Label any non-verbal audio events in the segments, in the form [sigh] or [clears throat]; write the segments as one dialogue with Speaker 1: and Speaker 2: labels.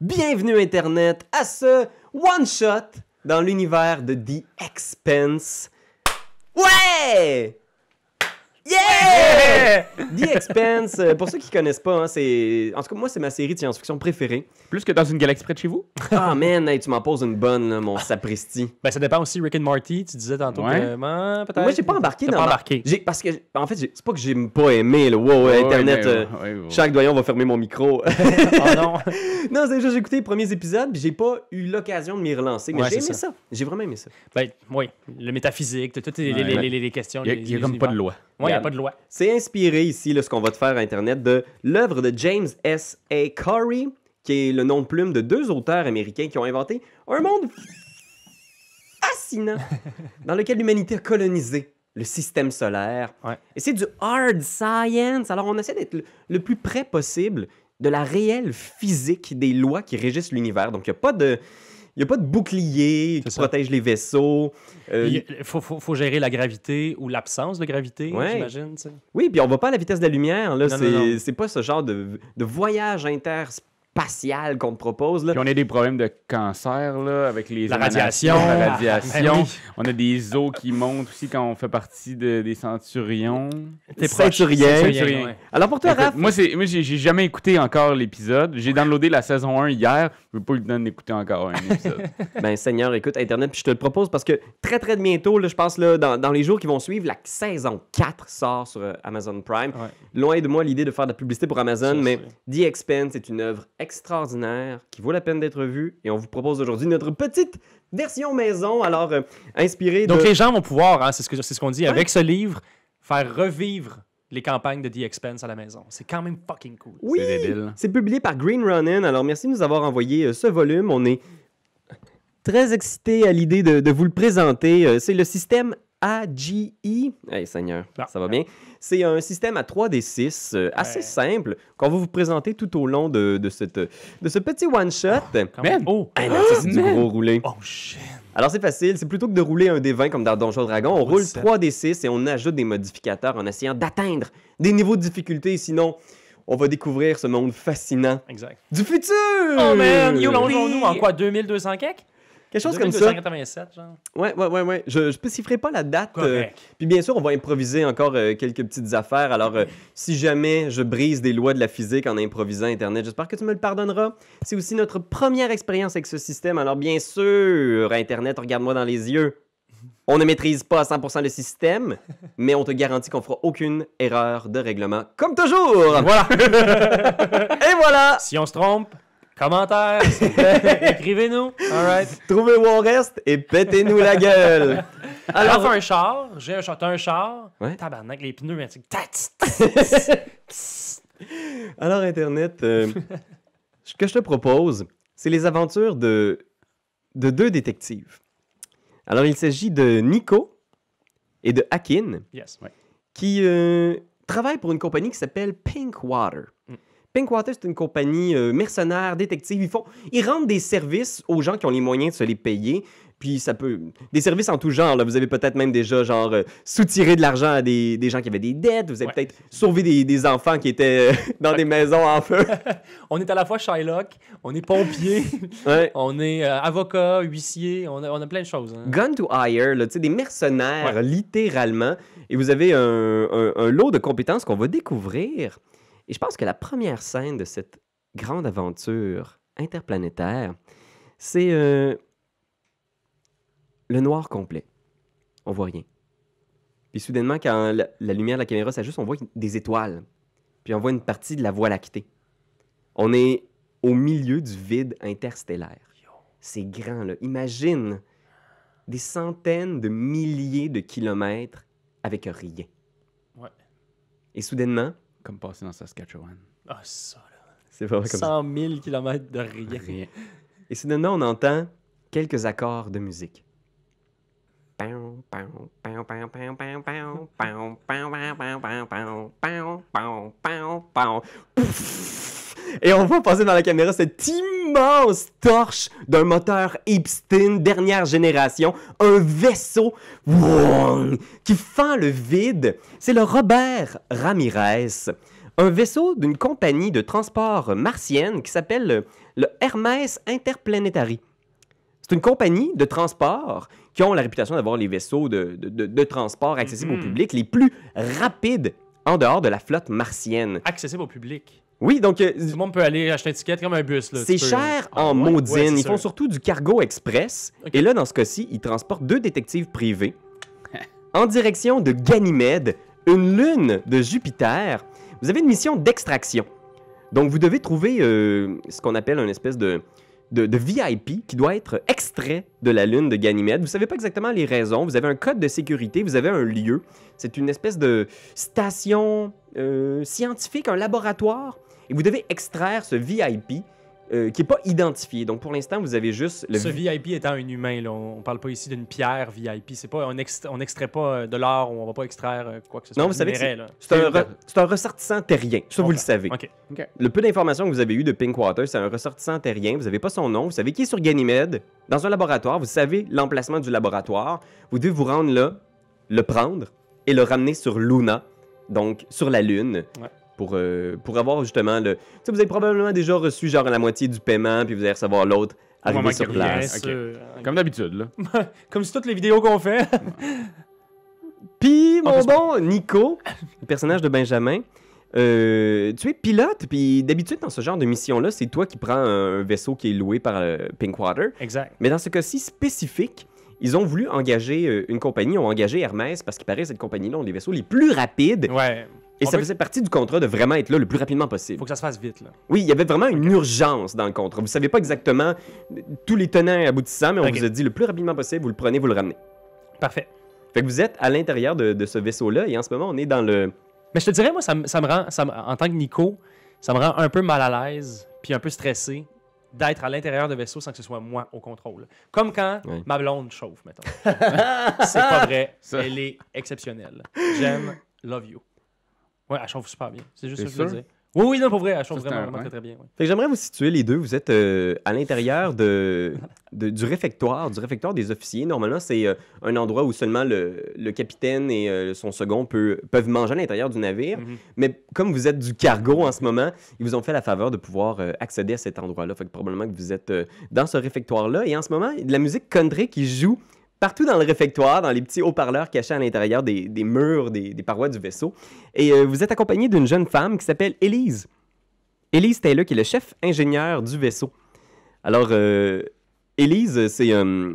Speaker 1: Bienvenue Internet à ce one shot dans l'univers de The Expense. Ouais! Yeah! [laughs] The Expanse, euh, pour ceux qui connaissent pas, hein, c'est. En tout cas, moi, c'est ma série de science-fiction préférée. Plus que dans une galaxie près de chez vous? [laughs] Ah, man, tu m'en poses une bonne, mon sapristi. Ben, ça dépend aussi, Rick and
Speaker 2: Marty, tu disais tantôt ouais. que... Ben, moi, j'ai pas embarqué dans. pas embarqué.
Speaker 1: Parce que, en fait, ce c'est pas que j'ai pas aimé, le Wow, Internet. Euh, Chaque doyon va fermer mon micro. oh [laughs] non! non, c'est juste, j'ai écouté les premiers épisodes, puis j'ai pas eu l'occasion de m'y relancer, mais j'ai aimé ça. J'ai vraiment aimé ça. Ben, oui,
Speaker 2: le métaphysique, toutes
Speaker 3: les, questions. Il y a, comme pas de loi pas de
Speaker 1: loi. C'est inspiré ici, là, ce qu'on va te faire à Internet, de l'œuvre de James S. A. Corey, qui est le nom de plume de deux auteurs américains qui ont inventé un monde fascinant [laughs] dans lequel l'humanité a colonisé le système solaire. Et c'est du hard science. Alors, on essaie d'être le, le, plus près possible de la réelle physique des lois qui régissent l'univers. Donc, il n'y a pas de n'y a pas de bouclier qui protège les vaisseaux. Euh, il euh, faut, gérer la gravité ou l'absence de gravité, j'imagine. Oui, puis on va pas à la vitesse de la lumière. Ce c'est, pas ce genre de, de voyage inter spatiale qu'on te
Speaker 3: propose. Là. Puis on a des problèmes de cancer là, avec les la La radiation. Ah, ben on a des os qui montent aussi quand on fait partie de, des centurions. T'es Alors pour toi, Moi, moi j'ai jamais écouté encore l'épisode. J'ai downloadé la saison 1 hier. Je veux pas lui donner d'écouter encore un épisode. [laughs] ben, Seigneur, écoute, Internet, puis je te le propose parce que très,
Speaker 1: très bientôt, là, je pense, là, dans, les jours qui vont suivre, la saison 4 sort sur euh, Amazon Prime. Loin de moi l'idée de faire de la publicité pour Amazon, mais The Expense est une œuvre extraordinaire qui vaut la peine d'être vu et on vous propose aujourd'hui notre petite version maison alors euh, inspirée de... Donc les gens
Speaker 2: vont pouvoir hein, c'est ce que ce qu'on dit avec ce livre faire revivre les campagnes de The Expense à la maison. C'est quand même fucking cool. Oui,
Speaker 1: c'est publié par Green Run-In, Alors merci de nous avoir envoyé euh, ce volume. On est très excités à l'idée de, de, vous le présenter. Euh, c'est le système eh Hey Seigneur, ah. ça va bien. C'est un système à 3D6 euh, assez simple qu'on va vous présenter tout au long de, cette, de ce petit one-shot. Ah, oh, c'est du gros roulé. Oh Alors c'est facile, c'est plutôt que de rouler un D20 comme dans Donjon Dragon, on roule 3D6 et on ajoute des modificateurs en essayant d'atteindre des niveaux de difficulté, sinon on va découvrir ce monde fascinant. Du futur! Oh man, yo, nous en quoi,
Speaker 2: 2200 kek? Quelque chose comme ça. 1987, genre.
Speaker 1: Ouais, ouais, ouais, ouais. Je ne spécifierai pas la date. Euh, puis bien sûr, on va improviser encore euh, quelques petites affaires. Alors, euh, [laughs] si jamais je brise des lois de la physique en improvisant Internet, j'espère que tu me le pardonneras. C'est aussi notre première expérience avec ce système. Alors, bien sûr, Internet, regarde-moi dans les yeux. On ne maîtrise pas à 100% le système, [laughs] mais on te garantit qu'on fera aucune erreur de règlement, comme toujours. Voilà. [laughs] Et voilà. Si on se trompe, Commentaires, [laughs] écrivez-nous. où Trouvez reste et pétez-nous la gueule.
Speaker 2: Alors, un char, j'ai un char, t'as un char, tabarnak, les pneus, [laughs]
Speaker 1: Alors, Internet, euh, [laughs] ce que je te propose, c'est les aventures de, de deux détectives. Alors, il s'agit de Nico et de Akin, qui euh, travaillent pour une compagnie qui s'appelle Pink Water. Pinkwater, c'est une compagnie euh, mercenaire, détective. Ils, font, ils rendent des services aux gens qui ont les moyens de se les payer. Puis ça peut. Des services en tout genre. Là. Vous avez peut-être même déjà, genre, euh, soutiré de l'argent à des, des, gens qui avaient des dettes. Vous avez peut-être sauvé
Speaker 2: des, des, enfants qui étaient euh, [laughs] dans des maisons en feu. [laughs] on est à la fois Shylock, on est pompier, [laughs] on est avocat, huissier, on a, plein de choses. Hein. Gun to hire,
Speaker 1: là, des mercenaires, littéralement. Et vous avez un, un, un lot de compétences qu'on va découvrir. Et je pense que la première scène de cette grande aventure interplanétaire, c'est euh, le noir complet. On voit rien. Puis soudainement, quand la, lumière de la caméra s'ajuste, on voit des étoiles. Puis on voit une partie de la Voie lactée. On est au milieu du vide interstellaire. C'est grand, là. Imagine des centaines de milliers de kilomètres avec rien. Ouais. Et soudainement,
Speaker 3: comme passer dans Saskatchewan. Ah, ça, là. C'est comme 100
Speaker 2: 000 km de rien.
Speaker 1: rien. Et soudainement, on entend quelques accords de musique et on voit passer dans la caméra cette immense torche d'un moteur Epstein dernière génération, un vaisseau qui fend le vide. C'est le Robert Ramirez, un vaisseau d'une compagnie de transport martienne qui s'appelle le Hermès Interplanetary. C'est une compagnie de transport qui ont la réputation d'avoir les vaisseaux de, transport accessibles au mm-hmm. public les plus rapides en dehors de la flotte martienne.
Speaker 2: Accessible au public. Oui, donc. Euh, Tout le monde peut aller acheter une ticket comme un bus. C'est cher ah en ah, maudine. ils font
Speaker 1: surtout du cargo express. Et là, dans ce cas-ci, ils transportent deux détectives privés [laughs] en direction de Ganymède, une lune de Jupiter. Vous avez une mission d'extraction. Donc, vous devez trouver euh, ce qu'on appelle une espèce de, de, VIP qui doit être extrait de la lune de Ganymède. Vous savez pas exactement les raisons. Vous avez un code de sécurité, vous avez un lieu. C'est une espèce de station euh, scientifique, un laboratoire et vous devez extraire ce VIP euh, qui n'est pas identifié. Donc pour l'instant, vous avez juste le. Ce
Speaker 2: VIP étant un humain, on ne parle pas ici d'une pierre VIP. C'est pas, on n'extrait pas euh, de l'or, on ne va pas extraire euh, quoi que ce soit. Non, vous savez c'est
Speaker 1: un, ressortissant terrien. Ça, vous le savez. Ok. Le peu d'informations que vous avez eu de Pinkwater, c'est un ressortissant terrien. Vous n'avez pas son nom. Vous savez qui est sur Ganymede, dans un laboratoire. Vous savez l'emplacement du laboratoire. Vous devez vous rendre là, le prendre et le ramener sur Luna, donc sur la Lune, ouais. Euh, pour, avoir justement le. vous avez probablement déjà reçu genre la moitié du paiement, puis vous
Speaker 3: allez recevoir l'autre arrivé sur place. Comme d'habitude, là.
Speaker 2: [laughs] Comme sur toutes les vidéos qu'on fait.
Speaker 1: [laughs] puis, mon bon Nico, le personnage de Benjamin, euh, tu es pilote, puis d'habitude, dans ce genre de mission-là, c'est toi qui prends un vaisseau qui est loué par euh, Pinkwater. Exact. Mais dans ce cas-ci spécifique, ils ont voulu engager une compagnie, ont engagé Hermès parce qu'il paraît cette compagnie-là ont des vaisseaux les plus rapides. Ouais. Et ça faisait partie du contrat de vraiment être là le plus rapidement possible. Faut
Speaker 2: que ça se fasse vite, là.
Speaker 1: Oui, il y avait vraiment une urgence dans le contrat. Vous savez pas exactement tous les tenants et aboutissants, mais on vous a dit le plus rapidement possible, vous le prenez, vous le ramenez. Parfait. Fait que vous êtes à l'intérieur de, ce vaisseau-là et en ce moment, on est dans le. Mais je te dirais, moi, ça, me
Speaker 2: rend, ça en tant que Nico, ça me rend un peu mal à l'aise puis un peu stressé d'être à l'intérieur de vaisseau sans que ce soit moi au contrôle. Comme quand ma blonde chauffe, mettons. [laughs] c'est pas vrai. Elle est exceptionnelle. J'aime, love you. Oui, elle chauffe super bien. C'est juste ce que je voulais dire. Oui, oui, non, pour vrai, elle chauffe vraiment, très, bien.
Speaker 1: j'aimerais vous situer les deux. Vous êtes euh, à l'intérieur de, du réfectoire, du réfectoire des officiers. Normalement, c'est euh, un endroit où seulement le, capitaine et euh, son second peuvent manger à l'intérieur du navire. Mm-hmm. Mais comme vous êtes du cargo en ce moment, ils vous ont fait la faveur de pouvoir accéder à cet endroit-là. Fait que probablement que vous êtes dans ce réfectoire-là. Et en ce moment, de la musique country qui joue partout dans le réfectoire, dans les petits haut-parleurs cachés à l'intérieur des, murs, des, parois du vaisseau. Et euh, vous êtes accompagné d'une jeune femme qui s'appelle Elise. Élise Taylor, qui est le chef ingénieur du vaisseau. Alors, Elise, euh, Élise, euh,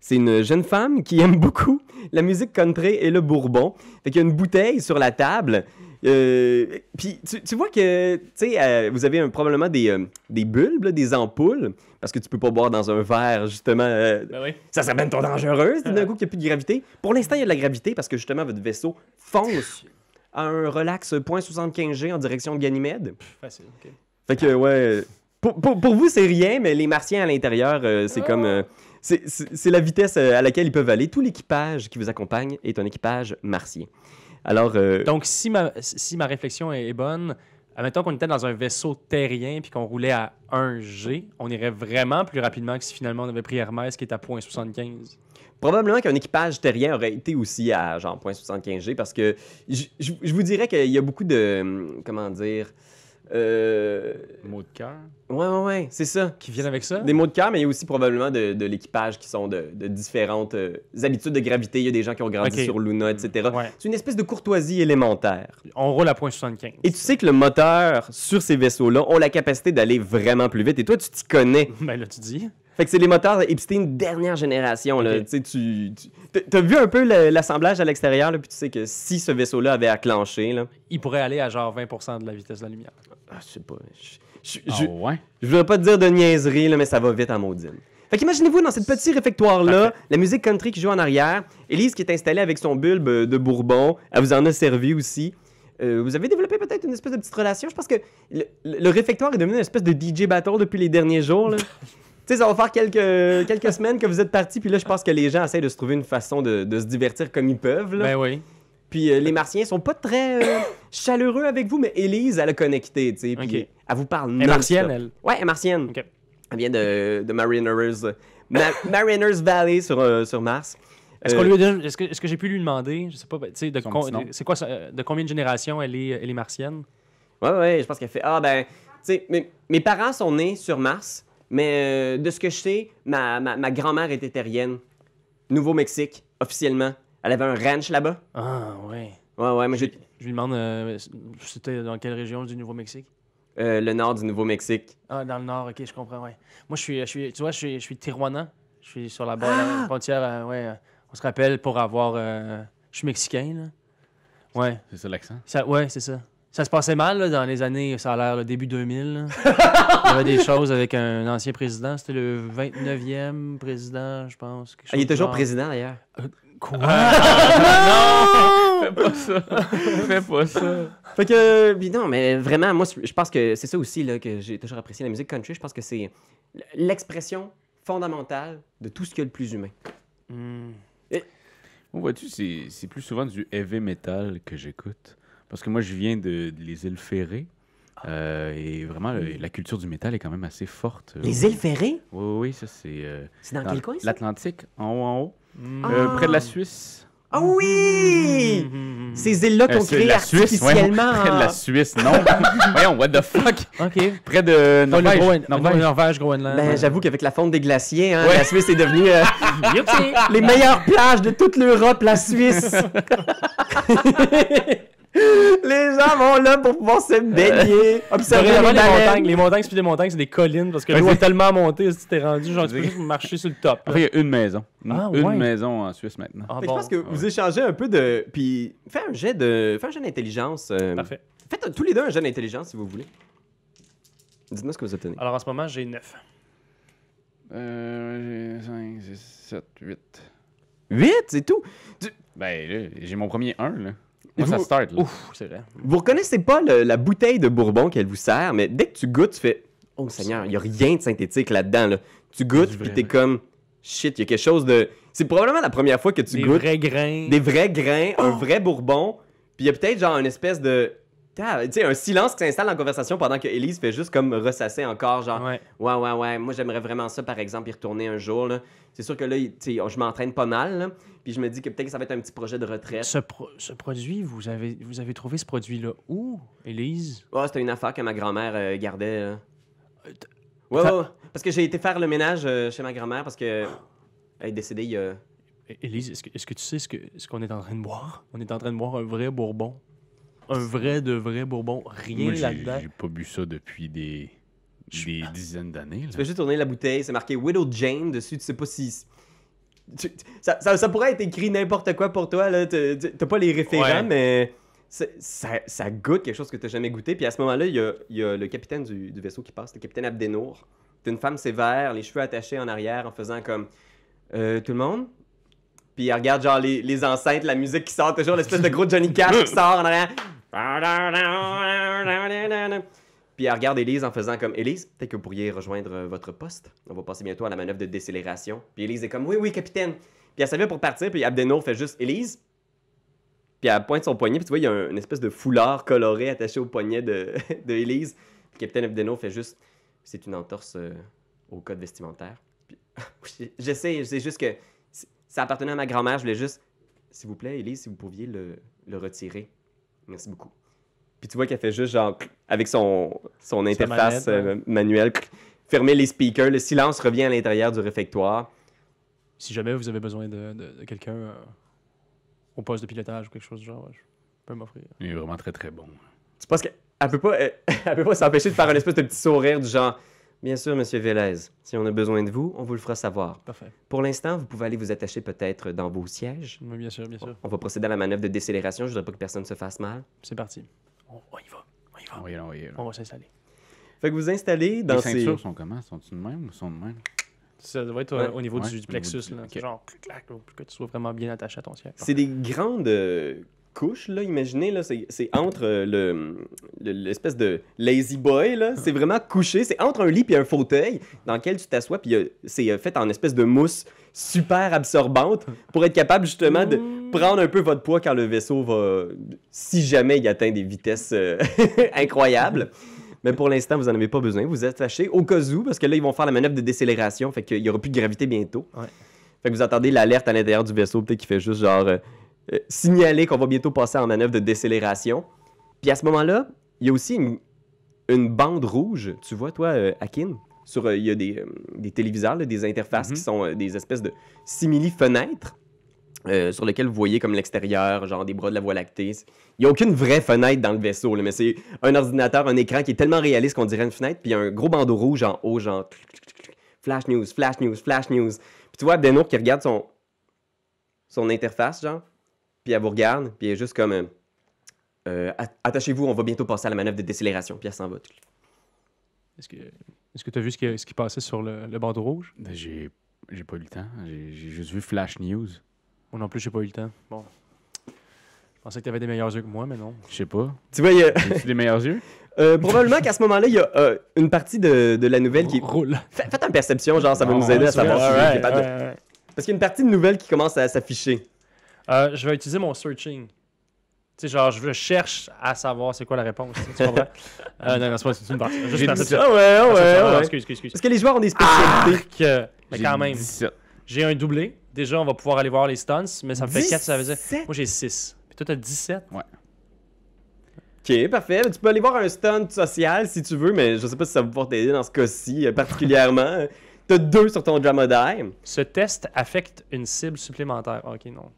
Speaker 1: c'est une jeune femme qui aime beaucoup la musique country et le bourbon. Fait qu'il y a une bouteille sur la table euh, puis tu, vois que, tu sais, euh, vous avez un, probablement des, euh, des bulbes, des ampoules, parce que tu peux pas boire dans un verre, justement. Ben ça serait même trop dangereux, d'un coup qu'il n'y a plus de gravité. Pour l'instant, il y a de la gravité parce que justement, votre vaisseau fonce à un relax 0.75G en direction de Ganymède. Facile, ok. Fait que, ouais. Pour, vous, c'est rien, mais les martiens à l'intérieur, c'est comme. Ah. c'est la vitesse à laquelle ils peuvent aller. Tout l'équipage
Speaker 2: qui vous accompagne est un équipage martien. Euh, Donc, si ma, si ma réflexion est bonne, admettons qu'on était dans un vaisseau terrien puis qu'on roulait à 1G, on irait vraiment plus rapidement que si finalement on avait pris Hermès qui est à 0.75. Probablement qu'un équipage
Speaker 1: terrien aurait été aussi à genre 0.75G parce que je vous dirais qu'il y a beaucoup de. Hum, comment dire euh... Mots de cœur. Ouais, ouais, ouais, c'est ça. Qui viennent avec ça? Des mots de cœur, mais il y a aussi probablement de, l'équipage qui sont de, différentes euh, habitudes de gravité. Il y a des gens qui ont grandi sur Luna, etc. C'est une espèce de courtoisie élémentaire.
Speaker 2: On roule à point 75.
Speaker 1: Et tu sais que le moteur sur ces vaisseaux-là ont la capacité d'aller vraiment plus vite. Et toi, tu t'y connais. [laughs] ben là, tu dis. Fait que c'est les moteurs Epstein dernière génération. Là. Tu as vu un peu l'assemblage à l'extérieur, puis tu sais que si ce vaisseau-là avait acclenché. Là...
Speaker 2: Il pourrait aller à genre 20 de la vitesse de la lumière. Ah, je sais pas. Je,
Speaker 1: je, ah pas te dire de niaiserie, mais ça va vite en maudine. Fait qu'imaginez-vous dans ce petit réfectoire-là, la musique country qui joue en arrière, Elise qui est installée avec son bulbe euh, de Bourbon, elle vous en a servi aussi. Euh, vous avez développé peut-être une espèce de petite relation. Je pense que le, réfectoire est devenu une espèce de DJ battle depuis les derniers jours. [laughs] sais, ça va faire quelques, quelques semaines que vous êtes parti, puis là, je pense que les gens essayent de se trouver une façon de, se divertir comme ils peuvent. Là. Ben oui. Puis euh, les Martiens sont pas très euh, chaleureux avec vous, mais Elise, elle a connecté, tu sais. elle vous parle. Elle est martienne, elle. Ouais, elle est martienne. Elle vient de, de Mariners, Valley sur, euh, sur Mars. Est-ce qu'on lui
Speaker 2: est que, j'ai pu lui demander, je sais pas, ben, tu sais, de, combien de générations elle est, elle martienne?
Speaker 1: Ouais, ouais, je pense qu'elle fait, ah ben, tu sais, mes, mes parents sont nés sur Mars, mais euh, de ce que je sais, ma, grand-mère était terrienne. Nouveau-Mexique, officiellement. Elle avait un ranch là-bas. Ah, ouais. Ouais, ouais, mais je, lui demande, euh, c'était dans quelle
Speaker 2: région du Nouveau-Mexique?
Speaker 1: Euh, le nord du Nouveau-Mexique.
Speaker 2: Ah, dans le nord, ok, je comprends, ouais. Moi, je suis, je suis tu vois, je suis, je Tijuana. Je suis sur la, ah! frontière, On se rappelle pour avoir. je suis mexicain, là. Ouais. C'est ça l'accent? Ça, ouais, c'est ça. Ça se passait mal dans les années, ça a l'air, le début 2000. Il y avait des choses avec un ancien président. C'était le 29e président, je pense. Ah, il est toujours président, d'ailleurs. Euh, quoi?
Speaker 3: Ah, non! Fais pas ça. Fais pas ça.
Speaker 1: Fait que, non, mais vraiment, moi, je pense que c'est ça aussi là, que j'ai toujours apprécié la musique country. Je pense que c'est l'expression fondamentale de tout ce qu'il est le plus humain.
Speaker 2: On hmm.
Speaker 3: voit Vois-tu, c'est plus souvent du heavy metal que j'écoute. Parce que moi, je viens de, les îles Ferrées. Ah. Euh, et vraiment, la culture du métal est quand même assez forte. Euh, les îles Ferrées? Oui, oui, ça c'est. Euh, c'est dans quel coin, L'Atlantique, en haut, en haut. Hmm. Près de la ah. Suisse. Ah oui! Ces îles-là qu'on crée [laughs] Près de la Suisse, non. [laughs] Voyons, what the fuck. OK. Près de Norvège. Norvège. Groenland. Ben,
Speaker 1: j'avoue qu'avec la fonte des glaciers, hein, la Suisse est devenue [laughs] les meilleures plages de toute l'Europe, la Suisse. Les gens vont là
Speaker 2: pour pouvoir se euh, baigner, [laughs] observer les, montagnes. Les montagnes, c'est plus des montagnes, c'est des collines parce que l'eau est
Speaker 3: tellement montée, si t'es rendu, genre, tu peux juste marcher sur le top. Après, il y a une maison. Ah, une maison en Suisse maintenant. Ah, je pense
Speaker 1: que vous échangez un peu de. Puis, fais un jet de. Fais un jet d'intelligence. Euh, Parfait. Faites tous les deux un jet d'intelligence si vous voulez. Dites-moi ce que vous obtenez.
Speaker 2: Alors en ce moment, j'ai 9.
Speaker 3: Euh, j'ai 5, 6, 7, 8. 8, c'est tout? Ben, j'ai mon premier 1, là vous, ça start, c'est vrai.
Speaker 1: Vous reconnaissez pas la bouteille de bourbon qu'elle vous sert, mais dès que tu goûtes, tu fais Oh Seigneur, il n'y a rien de synthétique là-dedans. Là. Tu goûtes, puis t'es comme Shit, il y a quelque chose de. C'est probablement la première fois que tu goûtes. Des vrais grains. Des vrais grains, un oh! vrai bourbon. Puis il y a peut-être genre une espèce de tu un silence qui s'installe en conversation pendant que Elise fait juste comme ressasser encore, genre, ouais, ouais, ouais, moi j'aimerais vraiment ça, par exemple, y retourner un jour. C'est sûr que là, je m'entraîne pas mal, puis je me dis que peut-être que ça va être un petit projet de retraite. Ce,
Speaker 2: produit, vous avez, vous avez trouvé ce produit-là où,
Speaker 1: Elise? c'était une affaire que ma grand-mère euh, gardait. Euh, ouais, ouais, parce que j'ai
Speaker 2: été faire le ménage euh, chez ma grand-mère parce que ah. elle
Speaker 1: est décédée il y a... Élise, e-, est-ce que, tu
Speaker 2: sais ce qu'on est en train de boire? On est en train de boire un vrai bourbon un vrai de vrai bourbon, rien là-dedans.
Speaker 3: J'ai pas bu ça depuis des, des dizaines d'années. Tu peux juste
Speaker 2: tourner
Speaker 1: la bouteille, c'est marqué Widow Jane dessus, tu sais pas si. ça, pourrait être écrit n'importe quoi pour toi, là. T'as pas les référents, mais ça, goûte quelque chose que t'as jamais goûté. Puis à ce moment-là, il y a, le capitaine du, vaisseau qui passe, le capitaine Abdenour. T'es une femme sévère, les cheveux attachés en arrière, en faisant comme euh, Tout le monde Puis elle regarde genre les, les, enceintes, la musique qui sort, toujours l'espèce de gros Johnny Cash qui sort en arrière. Puis elle regarde Élise en faisant comme élise peut-être que vous pourriez rejoindre euh, votre poste. On va passer bientôt à la manœuvre de décélération. Puis Élise est comme Oui, oui, capitaine. Puis elle s'en pour partir, puis Abdeno fait juste «Élise!» Puis elle pointe son poignet, puis tu vois, il y a une espèce de foulard coloré attaché au poignet de, [laughs] Puis capitaine Abdeno fait juste C'est une entorse euh, au code vestimentaire. Puis, [laughs] je sais, c'est juste que ça appartenait à ma grand-mère, je voulais juste S'il vous plaît, Élise, si vous pouviez le retirer. Merci beaucoup. Puis tu vois qu'elle fait juste genre avec son, son interface euh, manuelle, fermer les speakers, le silence revient à l'intérieur du réfectoire.
Speaker 2: Si jamais vous avez besoin de, quelqu'un euh, au poste de pilotage ou quelque chose du genre, je peux m'offrir.
Speaker 1: Il est vraiment très très bon. Tu penses qu'elle peut pas, euh, [laughs] peut pas s'empêcher de faire un espèce de petit sourire du genre Bien sûr, Monsieur Vélez. Si on a besoin de vous, on vous le fera savoir. Parfait. Pour l'instant, vous pouvez aller vous attacher peut-être dans vos sièges.
Speaker 3: Oui, bien sûr, bien sûr.
Speaker 1: On va procéder à la manœuvre de décélération. Je voudrais pas que personne se fasse mal.
Speaker 3: C'est parti. On, y va. On y va. On, va, on, s'installer. Fait que vous installez dans ces... Les ces... ceintures sont comment? Sont-ils de même ou sont de même?
Speaker 2: Ça doit être euh, au niveau du, plexus. Niveau Là. Genre, clac, pour que tu sois vraiment bien attaché à ton siège.
Speaker 1: C'est des grandes euh, couche, là, imaginez, là, c'est entre euh, le l'espèce de lazy boy, là, c'est vraiment couché, c'est entre un lit et un fauteuil dans lequel tu t'assois, puis euh, c'est euh, fait en espèce de mousse super absorbante pour être capable justement de mmh. prendre un peu votre poids quand le vaisseau va, si jamais il atteint des vitesses [laughs] incroyables. Mais pour l'instant, vous n'en avez pas besoin. Vous attachez au cas où, parce que là, ils vont faire la manœuvre de décélération, fait qu'il n'y aura plus de gravité bientôt. Fait que vous attendez l'alerte à l'intérieur du vaisseau, peut-être qu'il fait juste genre euh, signaler qu'on va bientôt passer en manœuvre de décélération. Puis à ce moment-là, il y a aussi une, une, bande rouge, tu vois, toi, euh, Akin, sur, euh, il y a des, des téléviseurs, des interfaces qui mhm. sont des espèces de simili-fenêtres. sur lesquelles vous voyez comme l'extérieur, genre des bras de la Voie lactée. Il n'y a aucune vraie fenêtre dans le vaisseau, mais c'est un ordinateur, un écran qui est tellement réaliste qu'on dirait une fenêtre, puis il y a un gros bandeau rouge en haut, genre flash news, flash news, flash news. Puis tu vois Benoît qui regarde son, son interface, genre, puis elle vous regarde, puis elle est juste comme euh, euh, Attachez-vous, on va bientôt passer
Speaker 3: à la manœuvre de décélération, puis elle s'en va. Est-ce que est-ce
Speaker 2: que tu as vu ce qui, ce qui, passait sur le, le bandeau rouge
Speaker 3: ben, J'ai pas eu le temps. J'ai juste vu Flash News. Moi non plus, j'ai pas eu le temps.
Speaker 2: Bon. Je pensais que tu avais des meilleurs yeux que moi, mais non. Je sais pas. Tu vois, il y a. des
Speaker 1: meilleurs yeux [laughs] euh, probablement qu'à ce moment-là, il y a une partie de, de, la nouvelle qui. Roule. Faites une perception, genre, ça va ah, nous aider à savoir. Parce
Speaker 2: qu'il y a une partie de nouvelle qui commence à s'afficher. Euh, je vais utiliser mon searching. Tu sais, genre, je cherche à savoir c'est quoi la réponse. Tu comprends? [laughs] euh, non, non, c'est pas une partie. Juste Ah ouais, ah ouais, ah ouais. excuse, excuse, est Parce que les joueurs ont des spécialités. quand même. J'ai un doublé. Déjà, on va pouvoir aller voir les stunts, mais ça fait 4, ça veut dire. Moi, j'ai 6. Puis toi, t'as 17. Ouais. Ok, parfait. Tu
Speaker 1: peux aller voir un stunt social si tu veux, mais je sais pas si ça va pouvoir t'aider dans ce cas-ci euh, particulièrement.
Speaker 2: [laughs] T'as deux sur ton Drama Ce test affecte une cible supplémentaire. Ok, non.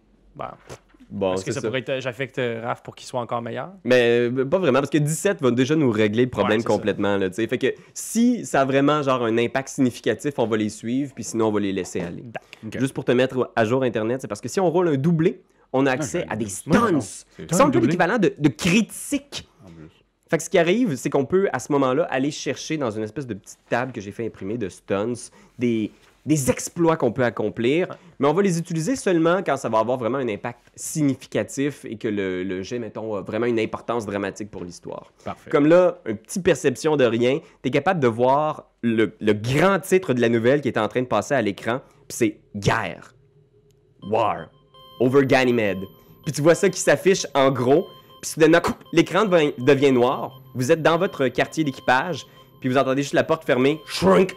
Speaker 1: Bon. Est-ce que ça, pourrait
Speaker 2: être, euh, j'affecte euh, Raph pour qu'il soit encore meilleur?
Speaker 1: Mais euh, pas vraiment, parce que 17 va déjà nous régler le problème complètement. Là, fait que si ça a vraiment genre un impact significatif, on va les suivre, puis sinon on va les laisser aller. Juste pour te mettre à jour Internet, c'est parce que si on roule un doublé, on a ah, accès à des stuns. sans un peu l'équivalent de, critiques. Fait que ce qui arrive, c'est qu'on peut à ce moment-là aller chercher dans une espèce de petite table que j'ai fait imprimer de stuns, des des exploits qu'on peut accomplir, mais on va les utiliser seulement quand ça va avoir vraiment un impact significatif et que le, le jet, mettons, a vraiment une importance dramatique pour l'histoire. Comme là, une petite perception de rien, tu es capable de voir le, grand titre de la nouvelle qui est en train de passer à l'écran, puis c'est Guerre. War. Over Ganymede. Puis tu vois ça qui s'affiche en gros, puis soudainement, l'écran devient noir. Vous êtes dans votre quartier d'équipage, puis vous entendez juste la porte fermée, shrink,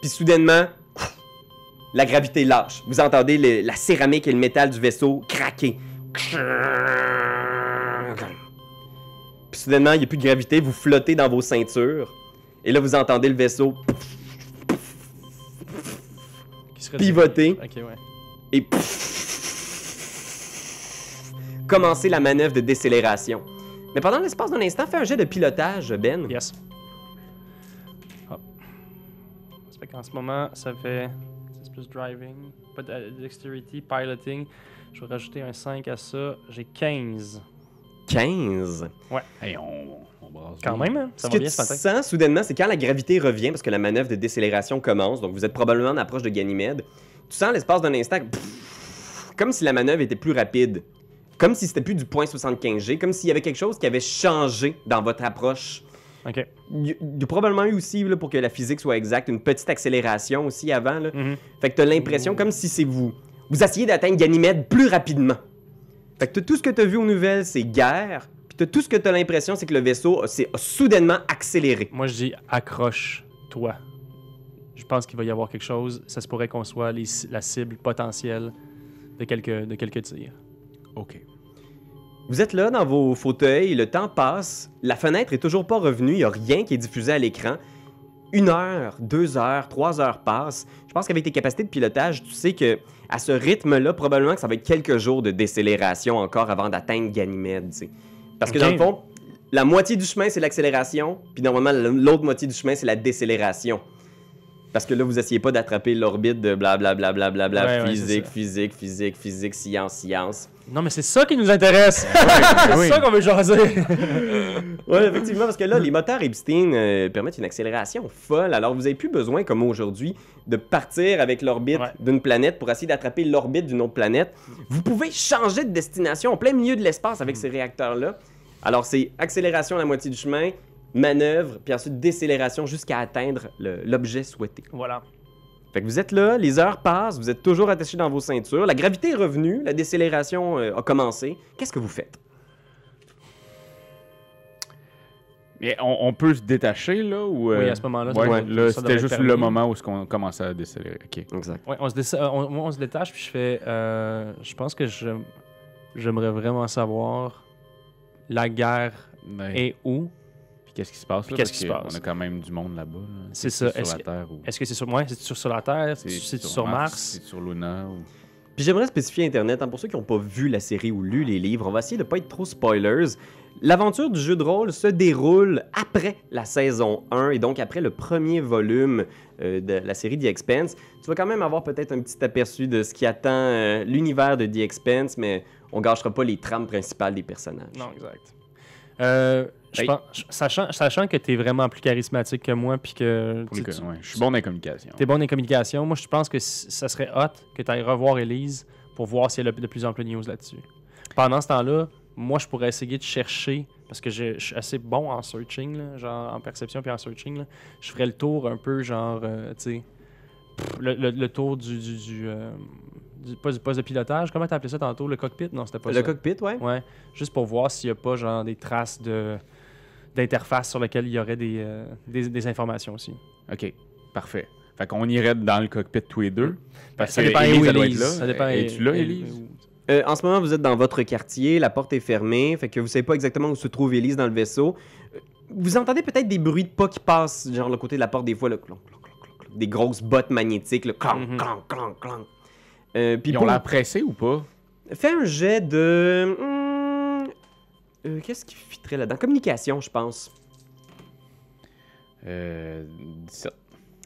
Speaker 1: puis soudainement, la gravité lâche. Vous entendez la céramique et le métal du vaisseau craquer. Puis soudainement, il n'y a plus de gravité, vous flottez dans vos ceintures. Et là, vous entendez le vaisseau pivoter. Et commencer la manœuvre de décélération. Mais pendant l'espace d'un instant, fais un jet de pilotage, Ben. Yes.
Speaker 2: En ce moment, ça fait. C'est plus driving. Pas de euh, dexterity, piloting. Je vais rajouter un 5 à ça. J'ai 15.
Speaker 1: 15?
Speaker 2: Ouais. Et on, on brasse Quand même, hein. ça ce que tu sens
Speaker 1: soudainement, c'est quand la gravité revient, parce que la manœuvre de décélération commence, donc vous êtes probablement en approche de Ganymède, tu sens l'espace d'un instant, comme si la manœuvre était plus rapide. Comme si c'était plus du point 75G, comme s'il y avait quelque chose qui avait changé dans votre approche Okay. Il y a probablement eu aussi, pour que la physique soit exacte, une petite accélération aussi avant. Mm-hmm. Fait que t'as l'impression comme si c'est vous. Vous essayez d'atteindre Ganymède plus rapidement. Fait que tout ce que t'as vu aux nouvelles, c'est guerre. Puis t'as tout ce que t'as l'impression, c'est que
Speaker 2: le vaisseau s'est soudainement accéléré. Moi, je dis accroche-toi. Je pense qu'il va y avoir quelque chose. Ça se pourrait qu'on soit la cible potentielle de quelques, de quelques tirs.
Speaker 1: OK. Vous êtes là dans vos fauteuils, le temps passe, la fenêtre est toujours pas revenue, il n'y a rien qui est diffusé à l'écran. Une heure, deux heures, trois heures passent. Je pense qu'avec tes capacités de pilotage, tu sais que à ce rythme-là, probablement que ça va être quelques jours de décélération encore avant d'atteindre Ganymède. Parce que dans le fond, la moitié du chemin, c'est l'accélération, puis normalement, l'autre moitié du chemin, c'est la décélération. Parce que là, vous essayez pas d'attraper l'orbite de blablabla, bla, bla, bla, bla physique, physique, physique, physique, science, science.
Speaker 2: Non, mais c'est ça qui nous intéresse. [laughs] c'est ça qu'on veut jaser. [laughs]
Speaker 1: oui, effectivement, parce que là, les moteurs Epstein euh, permettent une accélération folle. Alors, vous n'avez plus besoin, comme aujourd'hui, de partir avec l'orbite d'une planète pour essayer d'attraper l'orbite d'une autre planète. Vous pouvez changer de destination en plein milieu de l'espace avec mm. ces réacteurs-là. Alors, c'est accélération à la moitié du chemin, manœuvre, puis ensuite décélération jusqu'à atteindre l'objet souhaité. Voilà. Fait que vous êtes là, les heures passent, vous êtes toujours attaché dans vos ceintures, la gravité est revenue, la décélération euh, a commencé. Qu'est-ce que vous faites?
Speaker 3: Mais on, peut se détacher, là, Oui, euh, à ce moment-là. là, c'était juste le moment où on commençait à décélérer. OK. Exact.
Speaker 2: Ouais, on, se euh, détache, puis je fais... je pense que j'aimerais vraiment savoir la guerre et ben. est où
Speaker 3: qu'est-ce qui se passe là? Qu'est-ce qui passe? On a quand même du monde là-bas. C'est ça. Est-ce la Terre
Speaker 2: Est-ce que c'est sur moi? sur la Terre? C'est sur, Mars? C'est
Speaker 3: sur Luna? Puis j'aimerais spécifier Internet, hein,
Speaker 1: pour ceux qui n'ont pas vu la série ou lu les livres, on va essayer de ne pas être trop spoilers. L'aventure du jeu de rôle se déroule après la saison 1 et donc après le premier volume euh, de la série The Expanse. Tu vas quand même avoir peut-être un petit aperçu de ce qui attend euh, l'univers de The Expanse, mais on gâchera pas les trames principales des personnages.
Speaker 2: Non, exact. Euh, sachant, sachant, que tu es vraiment plus charismatique que moi, puis que. Je suis bon en communication. Tu es bon en communication. Moi, je pense que ça serait hot que tu ailles revoir Elise pour voir si elle a de plus en plus de news là-dessus. Pendant ce temps-là, moi, je pourrais essayer de chercher, parce que je, suis assez bon en searching, genre en perception puis en searching. Je ferais le tour un peu, genre, euh, tu sais, le, tour du. Euh, du, poste de pilotage, comment appelé ça tantôt, le cockpit? Non, c'était pas ça. Le cockpit, ouais. Ouais, juste pour voir s'il n'y a pas genre des traces de, d'interface sur laquelle il y aurait euh, des, des, informations aussi.
Speaker 3: OK, parfait. Fait qu'on irait dans le cockpit tous les deux. Ben, parce ça, que dépend où Là. ça dépend Et tu là, Elise?
Speaker 1: Euh, en ce moment, vous êtes dans votre quartier, la porte est fermée, fait que vous savez pas exactement où se trouve Elise dans le vaisseau. Euh, vous entendez peut-être des bruits de pas qui passent, genre le côté de la porte des fois, le clonk, des grosses bottes magnétiques, le clonk, mm -hmm. Ils pour... ont l'air ou pas? Fait un jet de... Hmm, euh, qu'est-ce qui fitrait là-dedans? Communication, je pense.
Speaker 3: Euh. Ça.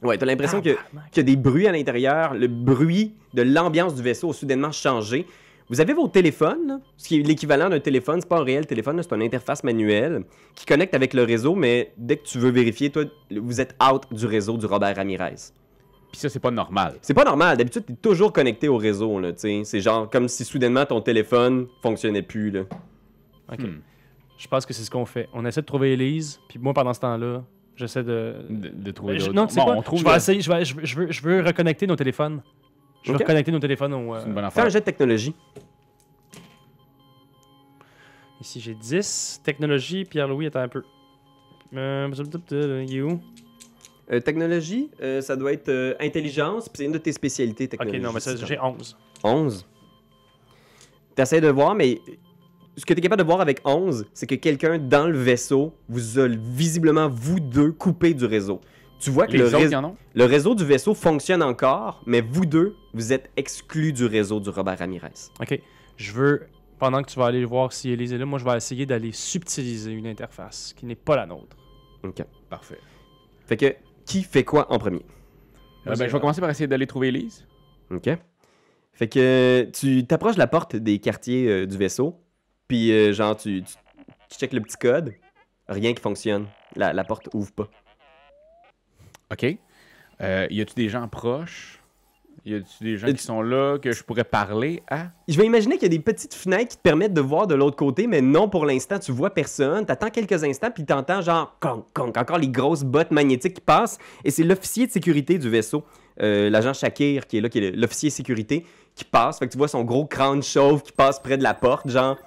Speaker 3: Ouais, t'as l'impression
Speaker 1: qu'il y, a des bruits à l'intérieur. Le bruit de l'ambiance du vaisseau a soudainement changé. Vous avez vos téléphones, ce qui est l'équivalent d'un téléphone. C'est pas un réel téléphone, c'est une interface manuelle qui connecte avec le réseau, mais dès que tu veux vérifier, toi, vous êtes out du réseau du Robert Ramirez.
Speaker 3: Puis ça, c'est pas normal.
Speaker 1: C'est pas normal. D'habitude, tu es toujours connecté au réseau, là, C'est genre comme si soudainement ton téléphone fonctionnait plus, là. OK. Hmm.
Speaker 3: Je pense que c'est ce qu'on fait. On essaie
Speaker 2: de trouver Elise, puis moi, pendant ce temps-là, j'essaie de... de. trouver. Ben, je... Non, tu sais bon, On trouve je, vais essayer, je, vais, je, veux, je, veux, reconnecter nos téléphones. Je veux reconnecter nos téléphones au. Euh... Une bonne Fais un jet de technologie. Ici, j'ai 10. Technologie, Pierre-Louis, attends un peu. Euh, il est où
Speaker 1: euh, Technologie, euh, ça doit être euh, intelligence, puis c'est une de tes spécialités, technologie. Ok, non, mais j'ai 11. 11 T'essayes de voir, mais ce que tu es capable de voir avec 11, c'est que quelqu'un dans le vaisseau vous a visiblement, vous deux, coupé du réseau. Tu vois que le, le, réseau du vaisseau fonctionne encore, mais vous deux, vous êtes exclus du réseau du Robert Ramirez.
Speaker 2: OK. Je veux, pendant que tu vas aller voir si Elise est là, moi, je vais essayer d'aller subtiliser une interface
Speaker 3: qui n'est pas la nôtre. OK. Parfait.
Speaker 1: Fait que, qui fait quoi en premier?
Speaker 3: Euh, ben, je vais commencer par essayer d'aller trouver Elise.
Speaker 1: OK. Fait que tu t'approches de la porte des quartiers euh, du vaisseau puis, euh, genre, tu, tu, le petit code,
Speaker 3: rien qui fonctionne. La, la porte ouvre pas. OK. Euh, y a-tu des gens proches? Y a-tu des gens euh, qui sont là que je pourrais parler à? Je vais
Speaker 1: imaginer qu'il y a des petites fenêtres qui te permettent de voir de l'autre côté, mais non, pour l'instant, tu vois personne. T'attends quelques instants, puis t'entends genre, conk, conk, encore les grosses bottes magnétiques qui passent. Et c'est l'officier de sécurité du vaisseau, l'agent Shakir, qui est là, qui est l'officier sécurité, qui passe. Fait que tu vois son gros crâne chauve qui passe près de la porte, genre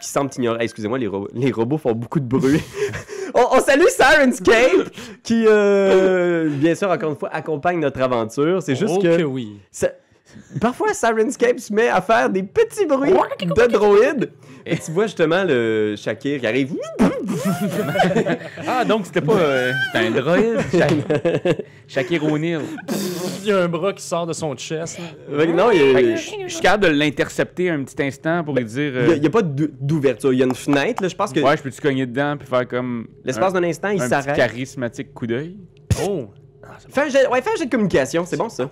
Speaker 1: qui semble ignorer... excusez-moi, les, robots font beaucoup de bruit. [laughs] on, salue salue Sirenscape, qui, euh, bien sûr, encore une fois, accompagne notre aventure. C'est juste oh que, oui. Parfois, Sirenscape se met à faire des petits bruits de droïdes. Et tu vois justement le Shakir qui arrive.
Speaker 3: [laughs] ah, donc c'était pas. Euh, un droïde. Shakir O'Neill.
Speaker 2: Il y a un bras qui sort de son chest.
Speaker 3: non, je suis capable de l'intercepter un petit instant pour lui dire. Il n'y euh, a, pas d'ouverture. Il y a une fenêtre. je pense que. Ouais, je peux te cogner dedans puis faire comme. L'espace d'un instant, il s'arrête. Un charismatique coup d'œil. Oh! Fais un jet de communication, c'est bon ça.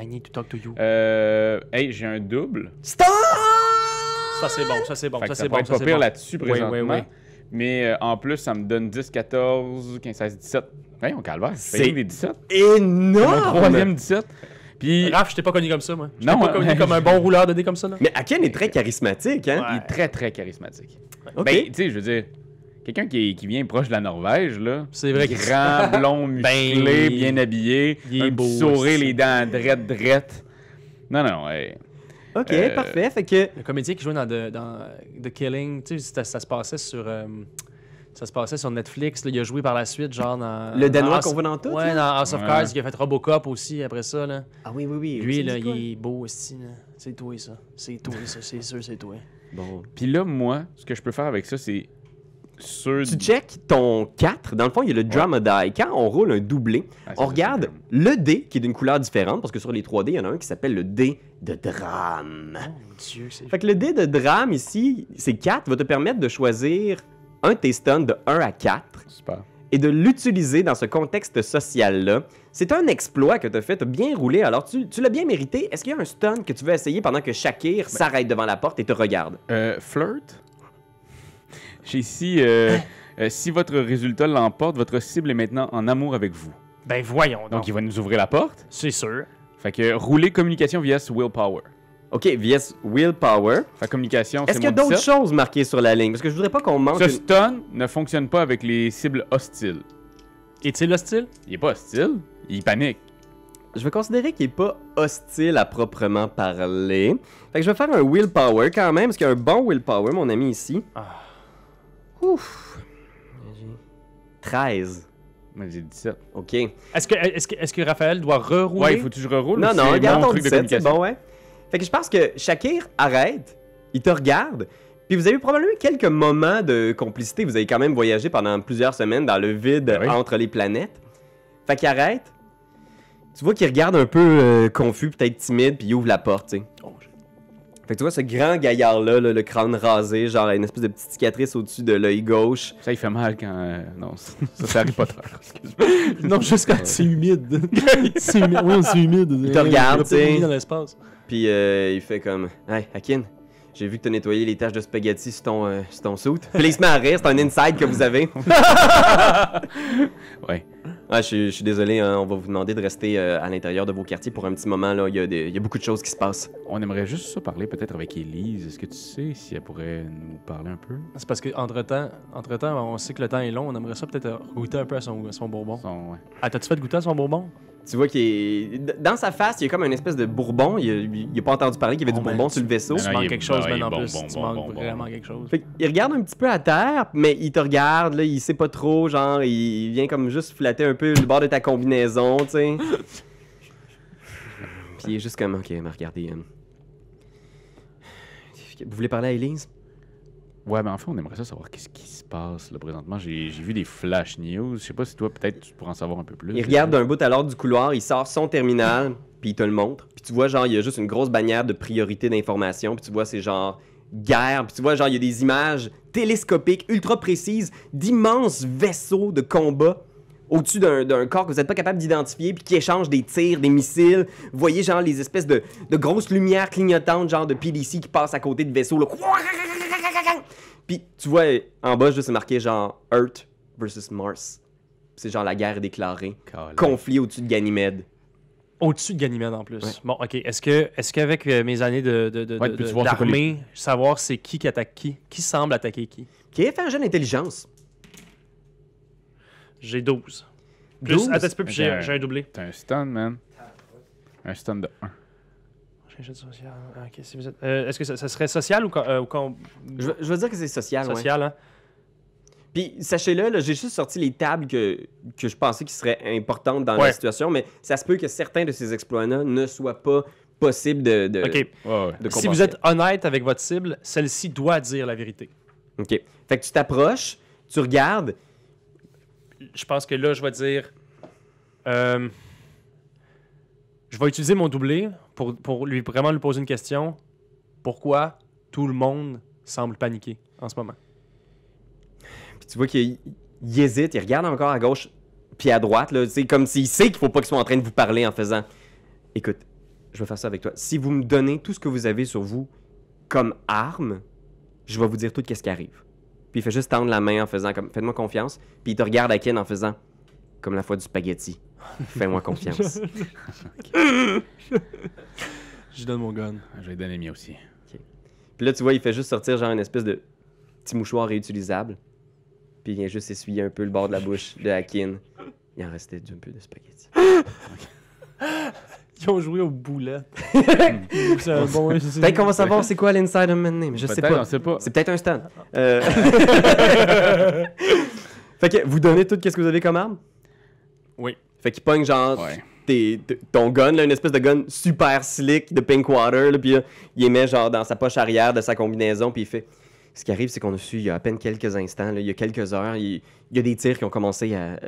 Speaker 3: I need to talk to you. Euh, hey, j'ai un double. Stop!
Speaker 2: Ça, c'est bon, ça, c'est bon, ça, c'est bon. Ça, pas pire là-dessus présentement. Oui, oui, oui.
Speaker 3: Mais euh, en plus, ça me donne 10, 14, 15, 16, 17. Hey, on calvaire. C'est des 17. Énorme! Mon troisième 17. Puis... Raph, je t'ai pas connu comme ça, moi. Je t'ai pas connu hein. comme un bon
Speaker 1: rouleur de dés comme ça. Là. Mais Aken est très charismatique, hein? Il
Speaker 3: est très, très charismatique. Okay. Ben, tu sais, je veux dire, Quelqu'un qui, qui, vient proche de la Norvège, là. C'est vrai. Grand, [laughs] ben, blond, musclé, bien habillé. Il est un beau. Petit sourire, les dents drette-drette... Non, non, hey. OK, euh,
Speaker 2: parfait. Fait que... Le comédien qui jouait dans The, Killing, tu sais, ça, se passait sur... Euh, ça se passait sur Netflix. il a joué par la suite, genre dans. Le Danois qu'on voit dans tout. Ouais, dans House of Cards. Il a fait Robocop aussi après ça. Là. Ah oui, oui, oui. Lui, là, il est beau aussi. C'est toi, ça. C'est toi, ça. C'est sûr, c'est toi.
Speaker 3: Bon. Puis là, moi, ce que je peux faire avec ça, c'est tu check ton 4. Dans le fond, il y a le drama die. Quand on roule un doublé,
Speaker 1: on regarde le dé qui est d'une couleur différente parce que sur les 3D, il y en a un qui s'appelle le dé de drame. Oh, Dieu, fait que le dé de drame ici, c'est 4, va te permettre de choisir un de tes stuns de 1 à 4. Super. Et de l'utiliser dans ce contexte social-là. C'est un exploit que tu as fait, tu bien roulé, alors tu, tu l'as bien mérité. Est-ce qu'il y a un stun que tu veux essayer pendant que Shakir ben s'arrête devant la porte et te regarde?
Speaker 3: Euh, flirt? Ici, euh, euh, Si, votre résultat l'emporte, votre cible est maintenant en amour avec vous. Ben voyons donc. Donc il va nous ouvrir la porte. C'est sûr. Fait que rouler communication via willpower. OK, via willpower. Fait que communication, c'est Est-ce qu'il y a d'autres choses marquées sur la ligne? Parce que je
Speaker 1: voudrais pas qu'on manque... Ce
Speaker 3: stun ne fonctionne pas avec les cibles hostiles. Est-il hostile? Il est pas hostile, il panique. Je vais considérer qu'il est pas hostile à proprement parler.
Speaker 1: Fait que je vais faire un willpower quand même, parce qu'il y a un bon willpower, mon ami ici. Ah. Ouf. 13. j'ai dit ça. OK. Est-ce
Speaker 2: que, est que, est que Raphaël doit rerouler? Ouais, il faut que je reroule. Non, non, regarde ton bon, ouais. Fait que je pense
Speaker 1: que Shakir arrête, il te regarde, puis vous avez eu probablement quelques moments de complicité. Vous avez quand même voyagé pendant plusieurs semaines dans le vide entre les planètes. Fait qu'il arrête. Tu vois qu'il regarde un peu euh, confus, peut-être timide, puis il ouvre la porte, tu sais. Oh, fait que tu vois ce grand gaillard-là, le crâne rasé, genre une espèce de petite cicatrice au-dessus de l'œil
Speaker 3: gauche. Ça, il fait mal quand. Euh, non, ça, ça, c'est Harry Potter.
Speaker 2: [laughs] Non, juste quand c'est humide. [laughs] c'est humide. Oui, c'est humide.
Speaker 3: Il te regarde, tu sais. dans l'espace. Puis euh, il fait
Speaker 1: comme Hey, Akin, j'ai vu que as nettoyé les taches de spaghetti sur ton, soute. Euh, sur ton se à rire, c'est un inside que vous avez. [laughs] Ouais. Ouais, je, suis désolé, hein, on va vous demander de rester euh, à l'intérieur de vos quartiers pour un petit moment. Là. Il, y a beaucoup de choses qui se passent. On aimerait juste
Speaker 3: ça parler peut-être avec Élise. Est-ce que tu sais si elle pourrait nous parler un peu?
Speaker 2: C'est parce qu'entre-temps, entre -temps, on sait que le temps est long. On aimerait ça peut-être euh, goûter un peu à son, bourbon.
Speaker 3: Ah, t'as-tu fait goûter à son
Speaker 1: bourbon? Tu vois qu'il est. Dans sa face, il y a comme une espèce de bourbon. Il n'a pas entendu parler qu'il y avait du oh, ben, bourbon sur le vaisseau. Tu manques quelque chose, maintenant, en plus. Tu manques
Speaker 2: vraiment quelque chose.
Speaker 1: il regarde un petit peu à terre, mais il te regarde, là, il sait pas trop, genre, il vient comme juste flatter un peu le bord de ta combinaison, tu sais. [laughs] Puis il est juste comme, ok, m'a regardé euh,
Speaker 3: Vous voulez parler à Elise? Ouais, mais ben, en fait, on aimerait ça savoir qu'est-ce qui se passe là, présentement. J'ai vu des flash news. Je sais pas si toi, peut-être, tu pourrais en savoir un peu plus. Il regarde d'un bout
Speaker 1: à l'autre du couloir, il sort son terminal, [clears throat] puis il te le montre. Puis tu vois, genre, il y a juste une grosse bannière de priorité d'information. Puis tu vois, c'est genre guerre. Puis tu vois, genre, il y a des images télescopiques ultra précises d'immenses vaisseaux de combat au-dessus d'un corps que vous n'êtes pas capable d'identifier, puis qui échange des tirs, des missiles. Vous voyez, genre, les espèces de, grosses lumières clignotantes, genre de PDC qui passent à côté de vaisseaux, Puis tu vois, en bas, juste marqué genre Earth versus Mars. C'est genre la guerre déclarée. Conflit
Speaker 2: au-dessus de Ganymède. Au-dessus de Ganymède en plus. Bon, ok. Est-ce que, est-ce qu'avec euh, mes années de, savoir c'est qui qui attaque qui, qui semble attaquer qui. Qui est fait un jeune
Speaker 3: d'intelligence. J'ai 12. 12? Attends un j'ai un, doublé. T'as un stun, man. Un stun de 1.
Speaker 2: Social. un ah, si êtes... Euh, est-ce que ça, serait social ou, quand euh, je, veux dire que c'est social. Social, hein?
Speaker 1: Puis sachez-le, j'ai juste sorti les tables que, que je pensais qui seraient importantes dans la situation, mais ça se peut que certains de ces exploits-là ne soient pas possibles de, de, Si vous êtes
Speaker 2: honnête avec votre cible, celle-ci doit dire la vérité. OK. Fait que tu t'approches, tu regardes, je pense que là, je vais dire. Euh, je vais utiliser mon doublé pour, lui vraiment lui poser une question. Pourquoi tout le monde semble paniquer en ce moment?
Speaker 1: Puis tu vois qu'il hésite, il regarde encore à gauche puis à droite. C'est comme s'il sait qu'il faut pas qu'il soit en train de vous parler en faisant Écoute, je vais faire ça avec toi. Si vous me donnez tout ce que vous avez sur vous comme arme, je vais vous dire tout ce qui arrive. Puis il fait juste tendre la main en faisant comme fais moi confiance. Puis il te regarde à en faisant Comme la fois du spaghetti. [laughs] Fais-moi confiance.
Speaker 3: [laughs] Je donne mon gun. Je vais donner mien aussi.
Speaker 1: Puis là, tu vois, il fait juste sortir genre une espèce de petit mouchoir réutilisable. Puis il vient juste essuyer un peu le bord de la bouche de Akin. Il en restait un peu de spaghetti.
Speaker 2: [laughs] Ils ont joué au boulettes. [laughs] c'est Peut-être qu'on
Speaker 1: ben, va savoir c'est quoi l'inside un mais je sais pas. C'est peut-être un stun. Euh. [laughs] fait que vous donnez tout quest ce que vous avez comme arme? Oui. Fait qu'il pogne genre tes, ton gun, là, une espèce de gun super slick de Pinkwater, water, puis euh, il met genre dans sa poche arrière de sa combinaison, puis il fait... Ce qui arrive, c'est qu'on a su il y a à peine quelques instants, il y a quelques heures, il, y a des tirs qui ont commencé à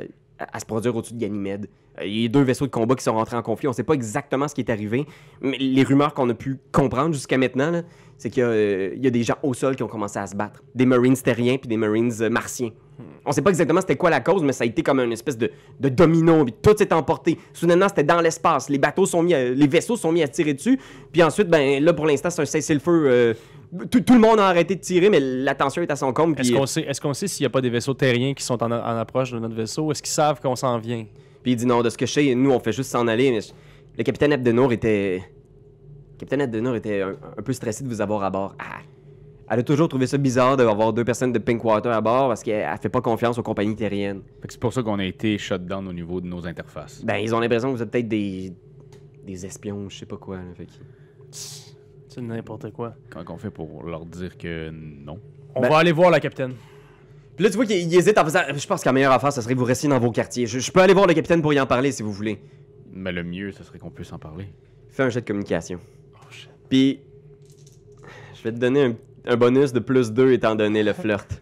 Speaker 1: à, se produire au-dessus de Ganymède. Euh, il y a deux vaisseaux de combat qui sont rentrés en conflit. On ne sait pas exactement ce qui est arrivé, mais les rumeurs qu'on a pu comprendre jusqu'à maintenant, c'est qu'il euh, y, a des gens au sol qui ont commencé à se battre. Des Marines terriens puis des Marines euh, martiens. Hmm. On ne sait pas exactement c'était quoi la cause, mais ça a été comme une espèce de, domino. tout s'est emporté. Soudainement, c'était dans l'espace. Les bateaux sont mis, les vaisseaux sont mis à tirer dessus. Puis ensuite, ben là pour l'instant, c'est un cessez-le-feu tout, le monde a arrêté de tirer, mais l'attention est à son compte. Est-ce
Speaker 2: qu'on sait s'il n'y a pas des vaisseaux terriens qui sont en, approche de notre vaisseau? Est-ce qu'ils savent qu'on s'en vient? Puis il dit non, de ce que je sais,
Speaker 1: nous on fait juste s'en aller. Mais Le capitaine Abdenour était. Le capitaine Abdenour était un, peu stressé de vous avoir à bord. Ah, elle a toujours trouvé ça bizarre d'avoir deux personnes de Pinkwater à bord parce qu'elle fait pas confiance aux compagnies terriennes. C'est pour ça qu'on a été shut down au niveau de nos interfaces. Ben, ils ont l'impression que vous êtes peut-être des. des espions, je sais pas quoi. Là,
Speaker 2: c'est n'importe quoi.
Speaker 3: Quand on fait pour leur dire que non. On ben- va aller voir la capitaine.
Speaker 1: Puis là, tu vois qu'il hésite en faisant. Je pense que la meilleure affaire, ce serait que vous restiez dans vos quartiers. Je, peux aller voir le capitaine pour y en parler si vous voulez. Mais le mieux, ce serait qu'on puisse en parler. Fais un jet de communication. Oh, shit. Puis, je vais te donner un, bonus de plus 2 étant donné le flirt.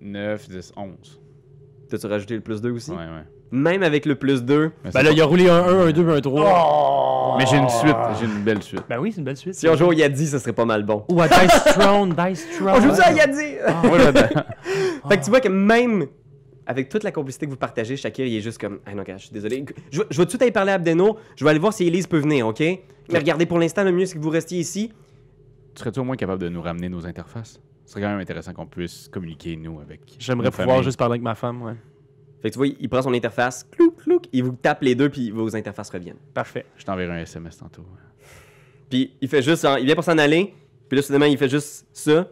Speaker 3: 9, 10, 11. T'as-tu rajouté le plus 2 aussi? Ouais, ouais même avec le plus 2. Ben là, il a roulé un
Speaker 2: 1, un 2, un 3. Mais j'ai une suite,
Speaker 1: j'ai une belle suite. Ben oui, c'est une belle suite. Si on joue au Yadi, ça serait pas mal bon. Ou à Dice Throne, Dice Throne. On joue ça à Yadi! Ah, ben. [laughs] fait que tu vois que même avec toute la complicité que vous partagez, Shakir, il est juste comme Ah non, gars, je suis désolé. Je, je vais tout aller parler à Abdeno. Je vais aller voir si Elise peut venir, OK? Mais regardez,
Speaker 2: pour l'instant, le mieux,
Speaker 3: c'est que vous restiez ici. Tu serais-tu au moins capable de nous ramener nos interfaces? Ce serait quand même intéressant qu'on puisse communiquer, nous, avec. J'aimerais pouvoir juste
Speaker 2: parler avec ma femme, ouais.
Speaker 3: Fait que tu vois, il, prend son
Speaker 1: interface, clouc, clouc, il vous tape les deux, puis vos interfaces reviennent. Parfait. Je t'enverrai un SMS tantôt. Puis il fait juste, hein, il vient pour s'en aller, puis là, soudainement, il fait juste ça,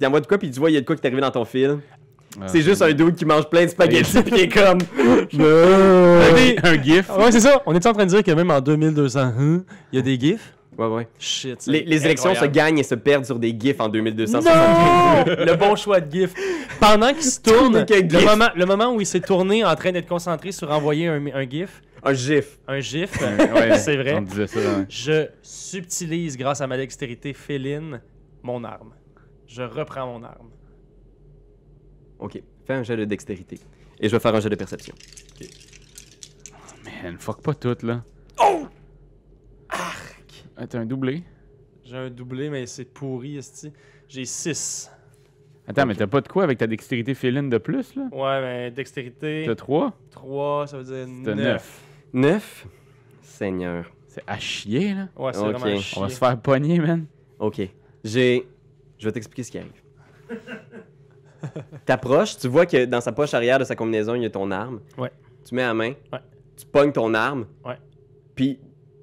Speaker 1: il envoie de quoi, puis tu vois, il y a de quoi qui est arrivé dans ton fil. Ah, c'est juste un dude qui mange plein de spaghettis [laughs] puis qui est comme. [laughs]
Speaker 2: [laughs] un, gif. Ouais, c'est ça. On est en train de dire que même en 2200, hein, il y a des
Speaker 1: gifs. Ouais, ouais. Shit, les, élections se gagnent et se perdent sur des gifs en 2272.
Speaker 3: [laughs] le bon choix de gif.
Speaker 2: Pendant qu'il se [laughs] tourne, le moment, où il s'est tourné en train d'être concentré sur envoyer un, un gif. Un gif. Un gif, [laughs] c'est vrai. Je subtilise, grâce à ma dextérité féline, mon arme. Je reprends mon arme.
Speaker 1: Ok, fais un jet de dextérité. Et je vais faire un jet de perception. Ok.
Speaker 3: Oh man, fuck pas tout, là. Oh! Ah! Ah, t'as un doublé?
Speaker 2: J'ai un doublé, mais c'est pourri, esti. J'ai 6.
Speaker 3: Attends, mais t'as pas de quoi avec ta dextérité féline de plus, là?
Speaker 2: Ouais, mais dextérité... T'as 3? 3, ça veut dire 9. 9?
Speaker 3: 9? Seigneur. C'est à chier, là.
Speaker 2: Ouais,
Speaker 1: c'est vraiment à On va se faire pogner, man. OK. J'ai... Je vais t'expliquer ce qui arrive. T'approches, tu vois que dans sa poche arrière de sa combinaison, il y a ton arme. Ouais. Tu mets la main. Ouais. Tu pognes ton arme. Ouais. Puis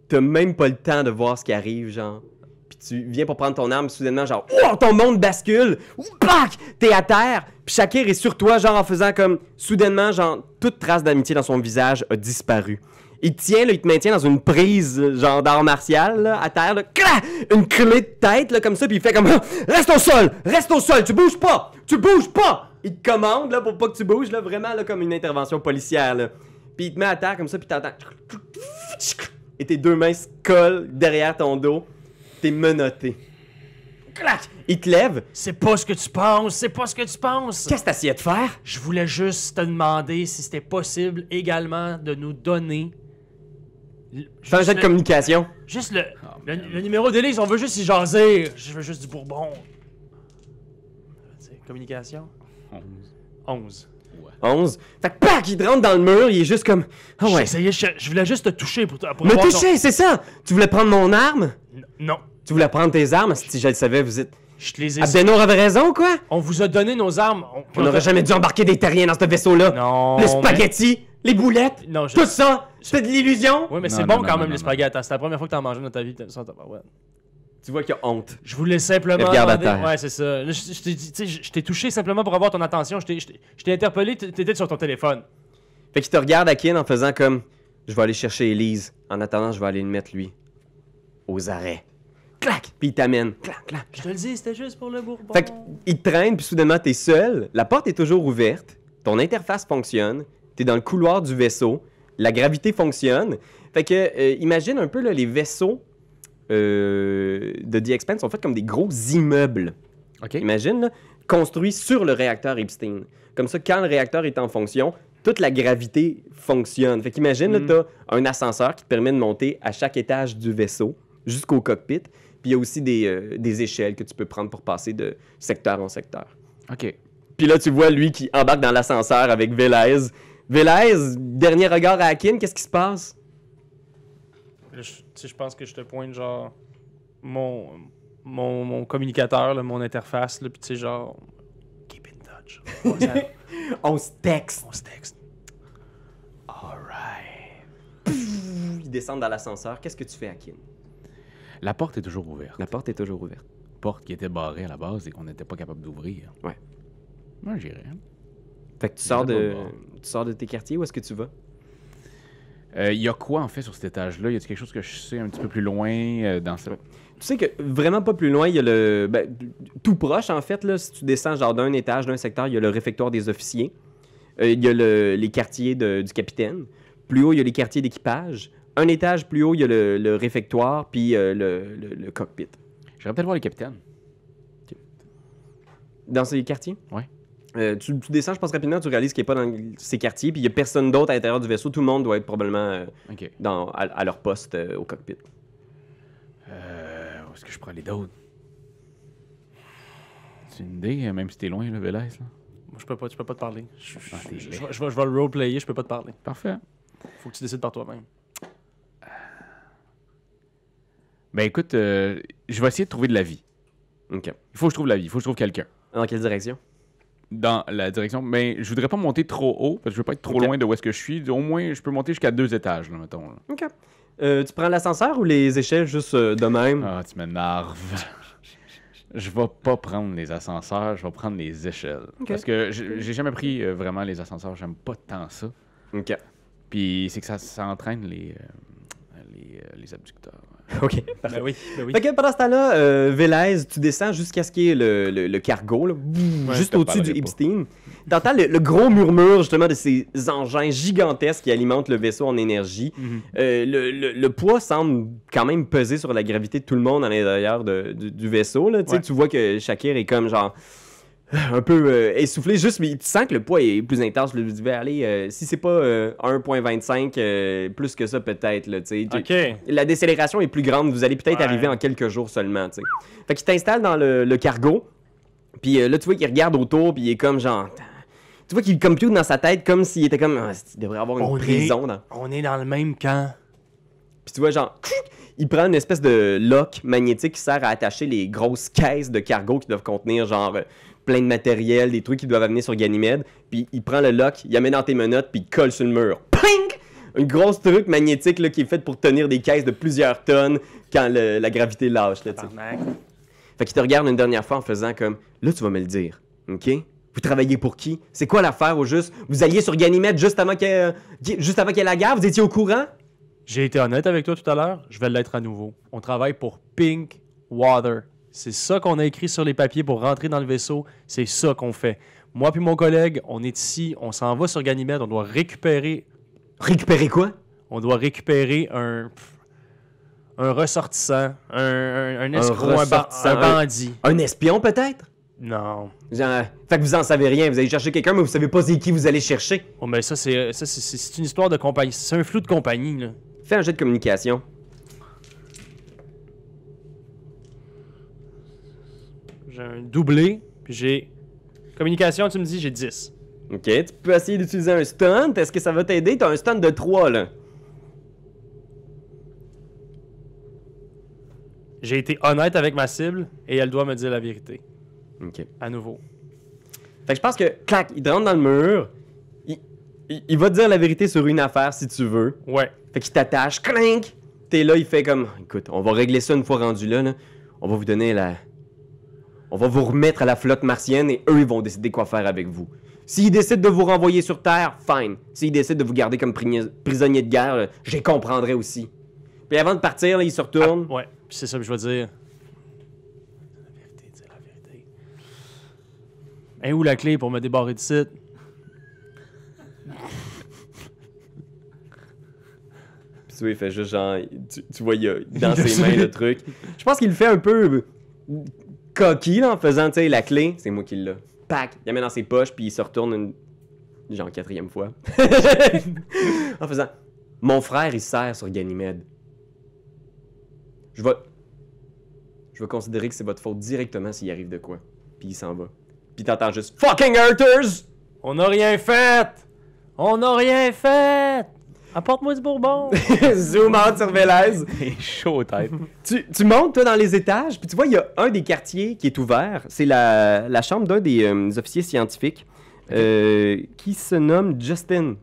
Speaker 1: t'as même pas le temps de voir ce qui arrive, genre. Puis tu viens pour prendre ton arme, soudainement, genre, oh, ton monde bascule, ou t'es à terre, puis Shakir est sur toi, genre en faisant comme, soudainement, genre, toute trace d'amitié dans son visage a disparu. Il te tient, là, il te maintient dans une prise, genre d'art martial, là, à terre, là, une clé de tête, là, comme ça, puis il fait comme, reste au sol, reste au sol, tu bouges pas, tu bouges pas! Il te commande, là, pour pas que tu bouges, là, vraiment, là, comme une intervention policière, là. Puis il te met à terre comme ça, puis t'entends et tes deux mains se collent derrière
Speaker 2: ton dos. T'es menotté. Clac! Il te lève. C'est pas ce que tu penses, c'est pas ce que tu penses. Qu'est-ce que essayé de faire? Je voulais juste te demander si c'était possible également de nous donner. Fais un jet de communication. Juste le, le, numéro d'Élise, on veut juste y jaser. Je veux juste du bourbon. Communication. 11. 11. 11. Fait que, pac, il rentre dans le mur, il est juste comme. Ah ouais. J'essayais, je, je voulais juste te toucher pour, pour Me toucher, c'est ça! Tu voulais prendre mon
Speaker 1: arme? non. Tu voulais prendre tes armes? Si je le savais, vous êtes. Je te les ai. Abdenour avait raison, quoi?
Speaker 2: On vous a donné nos armes. On n'aurait jamais dû embarquer des terriens dans ce vaisseau-là. Non. Les spaghetti, les boulettes, non, je... tout ça, fais de l'illusion. Oui, mais c'est bon quand même, les spaghettis. Hein. C'est la première fois que t'en mangeais dans ta vie. Ça, ouais. Tu vois qu'il y a honte. Je voulais simplement. Ouais, c'est ça. je, t'ai touché simplement pour avoir ton attention. Je t'ai- interpellé, t'étais sur ton téléphone. Fait qu'il te
Speaker 1: regarde, à Akin, en faisant comme Je vais aller chercher Elise. En attendant, je vais aller le mettre, lui, aux arrêts. Clac Puis il t'amène.
Speaker 2: Clac, clac. Je te le dis, c'était juste pour le bourbon. Fait
Speaker 1: qu'il te traîne, puis soudainement, t'es seul. La porte est toujours ouverte. Ton interface fonctionne. T'es dans le couloir du vaisseau. La gravité fonctionne. Fait que, euh, imagine un peu les vaisseaux euh, de The Expanse sont faits comme des gros immeubles. Imagine, là, sur le réacteur Epstein. Comme ça, quand le réacteur est en fonction, toute la gravité fonctionne. Fait qu'imagine, mm. tu as un ascenseur qui te permet de monter à chaque étage du vaisseau jusqu'au cockpit. Puis il y a aussi des, euh, des, échelles que tu peux prendre pour passer de secteur en secteur. OK. Puis là, tu vois lui qui embarque dans l'ascenseur avec Velez. Velez, dernier regard à Akin, qu'est-ce qui se passe?
Speaker 2: je, je pense que je te pointe genre mon, mon, mon communicateur, mon interface, là, puis tu sais, genre, keep in touch. On [laughs] se texte. On se texte.
Speaker 1: Alright. Ils descendent dans l'ascenseur. Qu'est-ce que tu fais, Akin?
Speaker 3: La porte est toujours ouverte. La porte est toujours ouverte. Porte qui était barrée à la base et qu'on n'était pas capable d'ouvrir. Ouais. Moi, j'irais. Fait que tu sors, de, tu sors de tes quartiers, où est-ce que tu vas? Il euh, y a quoi en fait sur cet étage-là Y a quelque chose que je sais un petit peu plus loin euh, dans ça? Tu sais que vraiment pas plus loin, il y a le. Ben, tout proche, en fait, là, si tu
Speaker 1: descends genre d'un étage, d'un secteur, il y a le réfectoire des officiers. Euh, il y a les quartiers du capitaine. Plus haut, il y a les quartiers d'équipage. Un étage plus haut, il y a le, réfectoire, puis le, cockpit. Je peut-être voir le capitaine. Dans ces quartiers? Ouais. Euh, tu, descends, je pense rapidement, tu réalises qu'il n'est pas dans ces quartiers, puis il n'y a personne d'autre à l'intérieur du vaisseau. Tout le monde doit être probablement euh, dans, à, leur poste euh, au cockpit. où
Speaker 3: est-ce que je prends les d'autres? C'est une idée, même si t'es loin, le Vélez. je peux pas, tu peux pas te parler. Je, ah, vais, le
Speaker 2: le roleplayer, je peux pas te parler. Parfait. Faut que tu décides par toi-même.
Speaker 3: Ben écoute, je vais essayer de trouver de la vie. OK. Il faut que je trouve de la vie, il faut que je trouve quelqu'un. Dans quelle direction? dans la direction. Mais je voudrais pas monter trop haut, parce que je veux pas être trop loin de où est-ce que je suis. Au moins, je peux monter jusqu'à deux étages, là, mettons. OK. Euh, tu prends l'ascenseur ou les échelles juste euh, de même? Ah, tu m'énerves. je vais pas prendre les ascenseurs, je vais prendre les échelles. Parce que j'ai jamais pris euh, vraiment les ascenseurs, j'aime pas tant ça. OK. Puis c'est que ça, entraîne les, les abducteurs. [laughs] OK. Ben oui, ben
Speaker 1: pendant ce temps-là, euh, Vélez, tu descends jusqu'à ce qu'il y ait le, le, cargo, là, juste au-dessus du Epstein. T'entends le, le, gros murmure, justement, de ces engins gigantesques qui alimentent le vaisseau en énergie. Mhm. Euh, le, poids semble quand même peser sur la gravité de tout le monde à l'intérieur du, du, vaisseau. Là. Tu vois que Shakir est comme genre... [laughs] un peu euh, essoufflé, juste, mais tu sens que le poids est plus intense. Le lui aller, Allez, euh, si c'est pas 1,25, euh, plus que ça peut-être. Là, okay. La décélération est plus grande, vous allez peut-être arriver en quelques jours seulement. T'sais. Fait qu'il t'installe dans le, cargo, puis là, tu vois qu'il regarde autour, puis il est comme genre. Tu vois qu'il compute dans sa tête comme s'il était comme. Ah, il devrait avoir une prison.
Speaker 2: On est dans le même camp.
Speaker 1: Puis tu vois, genre [laughs] il prend une espèce de lock magnétique qui sert à attacher les grosses caisses de cargo qui doivent contenir genre plein de matériel, des trucs qui doivent amener sur Ganymède, puis il prend le lock, il amène dans tes menottes, puis il colle sur le mur. Ping! Un gros truc magnétique là, qui est fait pour tenir des caisses de plusieurs tonnes quand la gravité lâche. Là, fait qu'il te regarde une dernière fois en faisant comme Là, tu vas me le dire. OK? Vous travaillez pour qui? C'est quoi l'affaire au juste? Vous alliez sur Ganymède juste avant que
Speaker 2: juste avant la gare? Vous étiez au courant? J'ai été honnête avec toi tout à l'heure. Je vais l'être à nouveau. On travaille pour Pink Water c'est ça qu'on a écrit sur les papiers pour rentrer dans le vaisseau. C'est ça qu'on fait. Moi puis mon collègue, on est ici, on s'en va sur Ganymède, on doit récupérer. Récupérer quoi On doit récupérer un. Un ressortissant, un, bandit. Un, espion peut-être non. fait que vous en savez rien. Vous allez chercher quelqu'un, mais vous savez pas qui vous allez chercher. Oh, mais ça, c'est une histoire de compagnie. C'est un flou de compagnie, là. Fais un jeu de communication. j'ai un doublé, puis j'ai. Communication, tu me dis, j'ai 10. Ok, tu peux essayer d'utiliser un stunt. Est-ce que ça va t'aider? T'as un stunt de 3 là. J'ai été honnête avec ma cible et elle doit me dire la vérité. Ok. À nouveau. Fait que je pense que, clac, il rentre dans le
Speaker 1: mur. Il, va te dire la vérité sur une affaire si tu veux. Ouais. Fait qu'il t'attache, clink. T'es là, il fait comme, écoute, on va régler ça une fois rendu là. On va vous donner la, on va vous remettre à la flotte martienne et eux, ils vont décider quoi faire avec vous. S'ils décident de vous renvoyer sur Terre, fine. S'ils décident de vous garder comme prisonnier de guerre, j'y comprendrai aussi. Puis avant de partir, là, ils se retournent. Ah, ouais,
Speaker 2: c'est ça que je veux dire. La vérité, la vérité. Et où la clé pour me débarrasser de site?
Speaker 1: Puis tu vois, il fait juste genre. Tu, vois, il a dans ses mains le truc. Je pense qu'il le fait un peu coquille en faisant, tu sais, la clé, c'est moi qui l'ai. Pac, il la met dans ses poches, puis il se retourne une. genre quatrième fois. [laughs] en faisant Mon frère, il sert sur Ganymède. Je vais. Je vais considérer que c'est votre faute directement s'il arrive de quoi. Puis il s'en va. Puis
Speaker 2: t'entends juste Fucking Hurters! On n'a rien fait! On n'a rien fait! Apporte-moi ce bourbon! [laughs] Zoom out sur Vélez.
Speaker 3: est chaud, tête.
Speaker 2: tu,
Speaker 1: montes, toi, dans les étages, puis tu vois, il y a un des quartiers qui est ouvert. C'est la, chambre d'un des, euh, officiers scientifiques euh, qui se nomme Justin.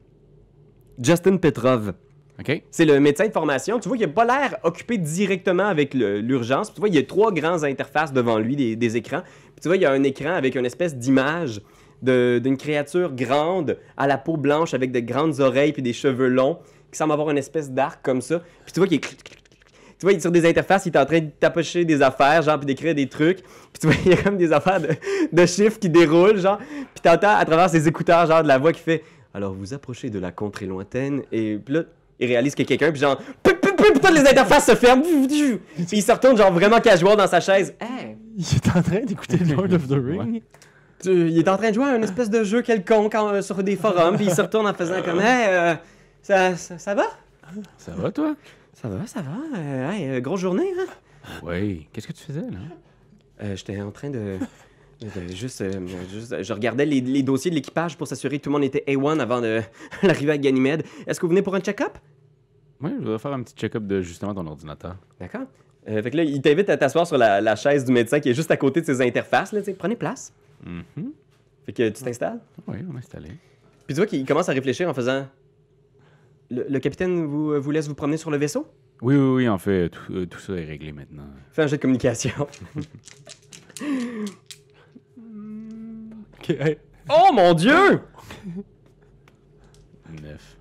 Speaker 1: Justin Petrov. OK. » C'est le médecin de formation. Tu vois il n'a pas l'air occupé directement avec l'urgence. Tu vois, il y a trois grandes interfaces devant lui, des, des écrans. Puis tu vois, il y a un écran avec une espèce d'image d'une créature grande à la peau blanche avec de grandes oreilles puis des cheveux longs qui semble avoir une espèce d'arc comme ça. Puis tu vois qu'il est... Tu vois, il sur des interfaces, il est en train de tapocher des affaires, genre, puis d'écrire des trucs. Puis tu vois, il y a comme des affaires de, chiffres qui déroulent, genre. Puis t'entends à travers ses écouteurs, genre, de la voix qui fait « Alors, vous approchez de la contrée lointaine, et... » Puis là, il réalise que quelqu'un, puis genre... Putain, les interfaces se ferment! Puis il se retourne, genre, vraiment casual dans sa chaise.
Speaker 2: Il est en train d'écouter Lord of the Ring
Speaker 1: il est en train de jouer à une espèce de jeu quelconque euh, sur des forums, puis il se retourne en faisant comme Hey, euh, ça, va Ça va, toi Ça va, ça va. Euh, hey, grosse journée, hein Oui. Qu'est-ce que tu faisais, là J'étais en train de. juste, je regardais les, dossiers de l'équipage pour s'assurer que tout le monde était A1 avant [laughs] l'arrivée à Ganymède. Est-ce que vous venez pour un check-up? Oui, je vais faire un petit check-up de justement ton ordinateur. D'accord. fait que là, il t'invite à t'asseoir sur la, chaise du médecin qui est juste à côté de ses interfaces. Là, Prenez place. Mhm. Fait que tu t'installes?
Speaker 3: Oui, on m'a installé.
Speaker 1: Puis tu vois qu'il commence à réfléchir en faisant. Le, capitaine euh, vous, laisse vous promener sur le vaisseau?
Speaker 3: Oui, oui, oui, en fait, euh, tout, ça est réglé maintenant.
Speaker 1: Fais un jeu de communication.
Speaker 2: [laughs]
Speaker 1: [laughs] Oh mon dieu! Neuf.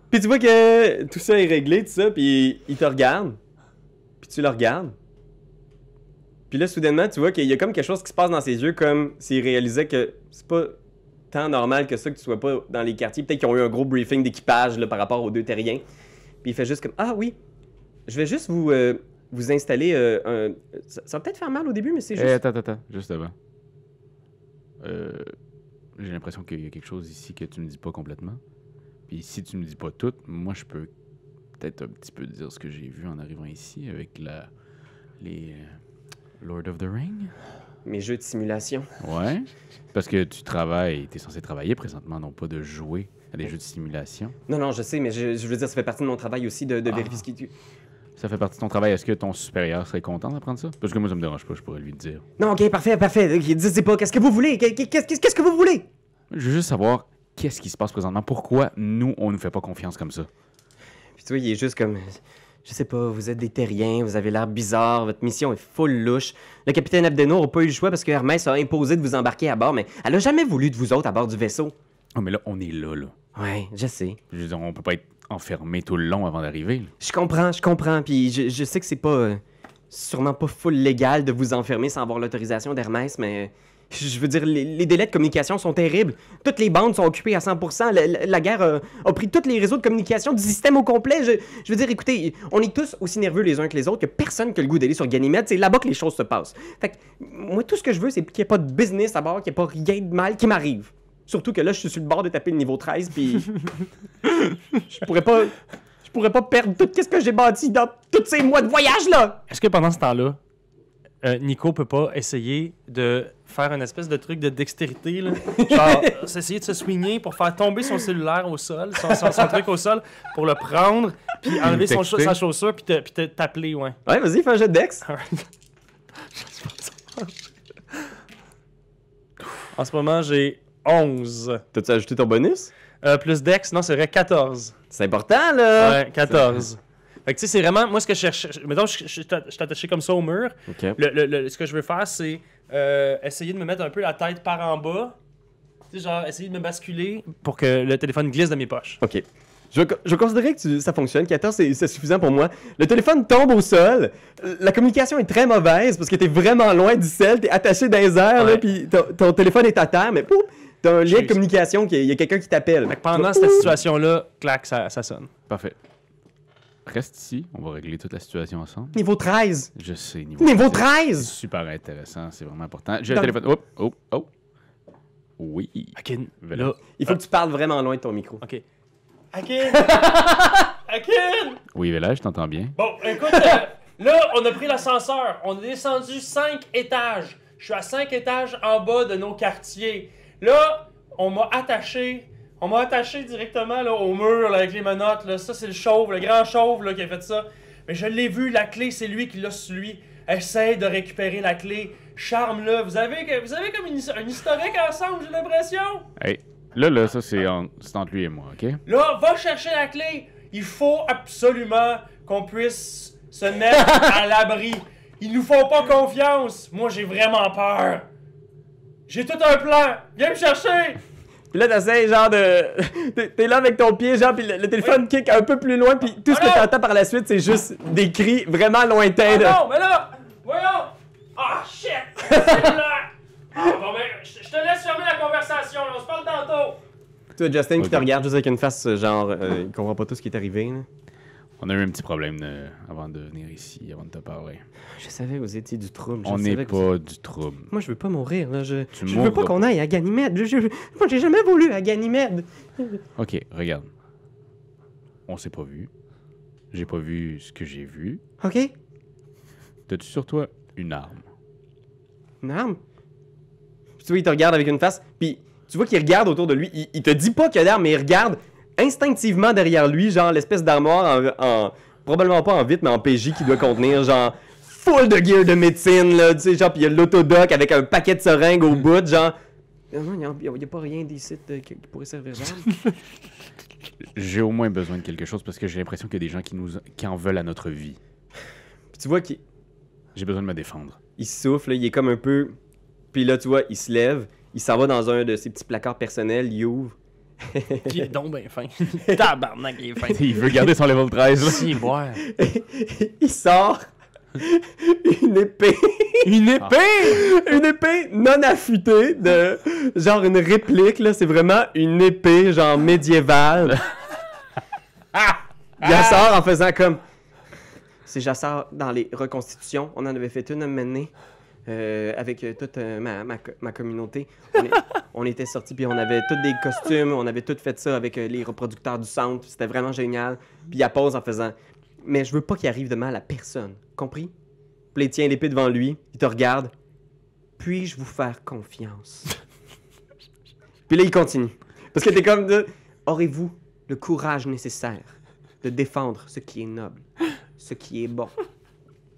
Speaker 1: [laughs] puis tu vois que tout ça est réglé, tout ça, puis il te regarde. Puis tu le regardes. Puis là, soudainement, tu vois qu'il y a comme quelque chose qui se passe dans ses yeux, comme s'il réalisait que c'est pas tant normal que ça que tu sois pas dans les quartiers. Peut-être qu'ils ont eu un gros briefing d'équipage par rapport aux deux terriens. Puis il fait juste comme Ah oui, je vais juste vous, euh, vous installer euh, un. Ça, va peut-être faire mal au début, mais c'est eh, juste. attends,
Speaker 3: attends, juste avant. Euh, j'ai l'impression qu'il y a quelque chose ici que tu me dis pas complètement. Puis si tu me dis pas tout, moi je peux peut-être un petit peu dire ce que j'ai vu en arrivant ici avec la les Lord of the Ring? Mes jeux de simulation. Ouais. Parce que tu travailles, tu es censé travailler présentement, non pas de jouer à des jeux de simulation.
Speaker 1: Non, non, je sais, mais je, veux dire, ça fait partie de mon travail aussi de, ah. vérifier ce qui tu.
Speaker 3: Ça fait partie de ton travail. Est-ce que ton supérieur serait content d'apprendre ça? Parce que moi, ça me dérange pas, je pourrais lui dire.
Speaker 1: Non, ok, parfait, parfait. Dites pas, qu'est-ce que vous voulez? Qu'est-ce que vous voulez?
Speaker 3: Je veux juste savoir qu'est-ce qui se passe présentement. Pourquoi nous, on ne fait pas confiance comme ça?
Speaker 1: Puis toi, il est juste comme je sais pas, vous êtes des terriens, vous avez l'air bizarre, votre mission est full louche. Le capitaine Abdeno a pas eu le choix parce que Hermès a imposé de vous embarquer à bord, mais elle a jamais voulu de vous autres à bord du vaisseau.
Speaker 3: Ah, oh, mais là, on est là, là. Ouais, je sais. Je veux dire, on peut pas être enfermé tout le long avant d'arriver.
Speaker 1: Je comprends, je comprends, puis je, sais que c'est pas. Euh, sûrement pas full légal de vous enfermer sans avoir l'autorisation d'Hermès, mais. Euh, je veux dire, les, délais de communication sont terribles. Toutes les bandes sont occupées à 100%. La, guerre euh, a, pris tous les réseaux de communication du système au complet. Je, veux dire, écoutez, on est tous aussi nerveux les uns que les autres que personne que le goût d'aller sur Ganymède. C'est là-bas que les choses se passent. Fait que, moi, tout ce que je veux, c'est qu'il n'y ait pas de business à bord, qu'il n'y ait pas rien de mal qui m'arrive. Surtout que là, je suis sur le bord de taper le niveau 13,
Speaker 2: puis [laughs] je pourrais pas... Je pourrais pas perdre tout ce que j'ai bâti dans tous ces mois de voyage là. Est-ce que pendant ce temps-là, euh, Nico peut pas essayer de faire un espèce de truc de dextérité, [laughs] genre essayer de se swinguer pour faire tomber son cellulaire au sol, son, truc au sol, pour le prendre, puis enlever sa chaussure, puis t'appeler, ouais. Ouais, vas-y, fais un jet de dex. [laughs] en ce moment, j'ai 11. T'as-tu ajouté ton bonus? Euh, plus dex, non, c'est vrai, 14. C'est important, là! Ouais, 14. Fait que tu sais, c'est vraiment, moi, ce que je cherche, mettons, je, je, suis attaché comme ça au mur. OK. Le, ce que je veux faire, c'est euh, essayer de me mettre un peu la tête par en bas. Tu sais, genre, essayer de me basculer pour que le téléphone glisse dans mes poches. OK. Je, je considérais que ça fonctionne. 14, c'est suffisant pour moi. Le téléphone
Speaker 1: tombe au sol. La communication est très mauvaise parce que t'es vraiment loin du sel. T'es attaché dans les airs, là, puis ton, téléphone est à terre, mais pouf! T'as un lien de communication, il y a quelqu'un qui t'appelle.
Speaker 3: Pendant cette situation-là, clac, ça sonne. Parfait. Reste ici, on va régler toute la situation ensemble. Niveau 13! Je sais, niveau, niveau 13! Super intéressant, c'est vraiment important. J'ai le téléphone. Oh, oh, oh! Oui. Akin, Il faut que tu parles vraiment loin de ton micro. OK. Akin! [laughs] Akin! Oui, Vela, je t'entends bien. Bon,
Speaker 2: écoute, euh, là, on a pris l'ascenseur. On est descendu cinq étages. Je suis à cinq étages en bas de nos quartiers. Là, on m'a attaché on m'a attaché directement au mur avec les menottes. Ça, c'est le chauve, le grand chauve là, qui a fait ça. Mais je l'ai vu, la clé, c'est lui qui l'a sur lui. Essaye de récupérer la clé. Charme-le. Vous avez, vous comme un historique ensemble, j'ai l'impression.
Speaker 3: là, là, ça, c'est entre lui et moi, OK?
Speaker 2: Là, va chercher la clé. Il faut absolument qu'on puisse se mettre [laughs] à l'abri. Ils nous font pas confiance. Moi, j'ai vraiment peur. J'ai tout un plan. Viens me chercher.
Speaker 1: Pis là, t'essayes genre de. [laughs] T'es là avec ton pied, genre, pis le, téléphone kick un peu plus loin, pis tout ce que t'entends par la suite, c'est juste des cris vraiment lointains. Oh non,
Speaker 2: mais là! Voyons! Ah, oh, shit! là! [laughs] Ah, bon, ben, je te laisse fermer la conversation, là, on se parle tantôt!
Speaker 1: Toi, Justin qui te regarde juste avec une face, genre, euh, il comprend pas tout ce qui est arrivé, là. On a eu un petit problème
Speaker 3: euh, avant de venir ici, avant de te parler. Je savais que vous étiez du trouble. On n'est pas du trouble. Moi, je veux pas mourir. Là. Je, veux pas qu'on
Speaker 1: aille à Ganymède. Moi, j'ai jamais voulu à Ganymède.
Speaker 3: Ok, regarde. On s'est pas vu. J'ai pas vu ce que j'ai vu. OK? T'as-tu sur toi une arme? Une arme?
Speaker 1: tu vois, il te regarde avec une face, puis tu vois qu'il regarde autour de lui. Il, te dit pas qu'il y a d'arme, mais il regarde, instinctivement derrière lui, genre l'espèce d'armoire en, Probablement pas en vite, mais en PJ qui doit contenir, genre, full de gear de médecine, là, tu sais, genre, puis il y a l'autodoc avec un paquet de seringues au bout, genre. Ah, il n'y a, pas rien d'ici euh, qui pourrait servir genre.
Speaker 3: [laughs] j'ai au moins besoin de quelque chose parce que j'ai l'impression qu'il y a des gens qui, nous, qui en veulent à notre vie. Puis tu vois qu'il. J'ai besoin de me défendre. Il souffle, il est comme un peu.
Speaker 1: Puis là, tu vois, il se lève, il s'en va dans un de ses petits placards personnels, il ouvre qui est donc
Speaker 2: bien fin. [laughs] Tabarnak, il est fin. Il veut garder son level 13. [laughs] il sort
Speaker 3: une épée. une épée!
Speaker 2: Ah. Une épée
Speaker 1: non affûtée de genre une réplique, là. C'est vraiment une épée, genre médiévale. Il [laughs] ah! sort en faisant comme. C'est Jassar dans les reconstitutions. On en avait fait une à mener. Euh, avec euh, toute euh, ma, communauté. [laughs] On, était sortis, puis on avait tous des costumes, on avait tout fait ça avec les reproducteurs du centre, c'était vraiment génial. Puis il a pause en faisant Mais je veux pas qu'il arrive de mal à personne, compris Puis il tient l'épée devant lui, il te regarde. Puis-je vous faire confiance [laughs] Puis là, il continue. Parce que t'es comme de Aurez-vous le courage nécessaire de défendre ce qui est noble, ce qui est bon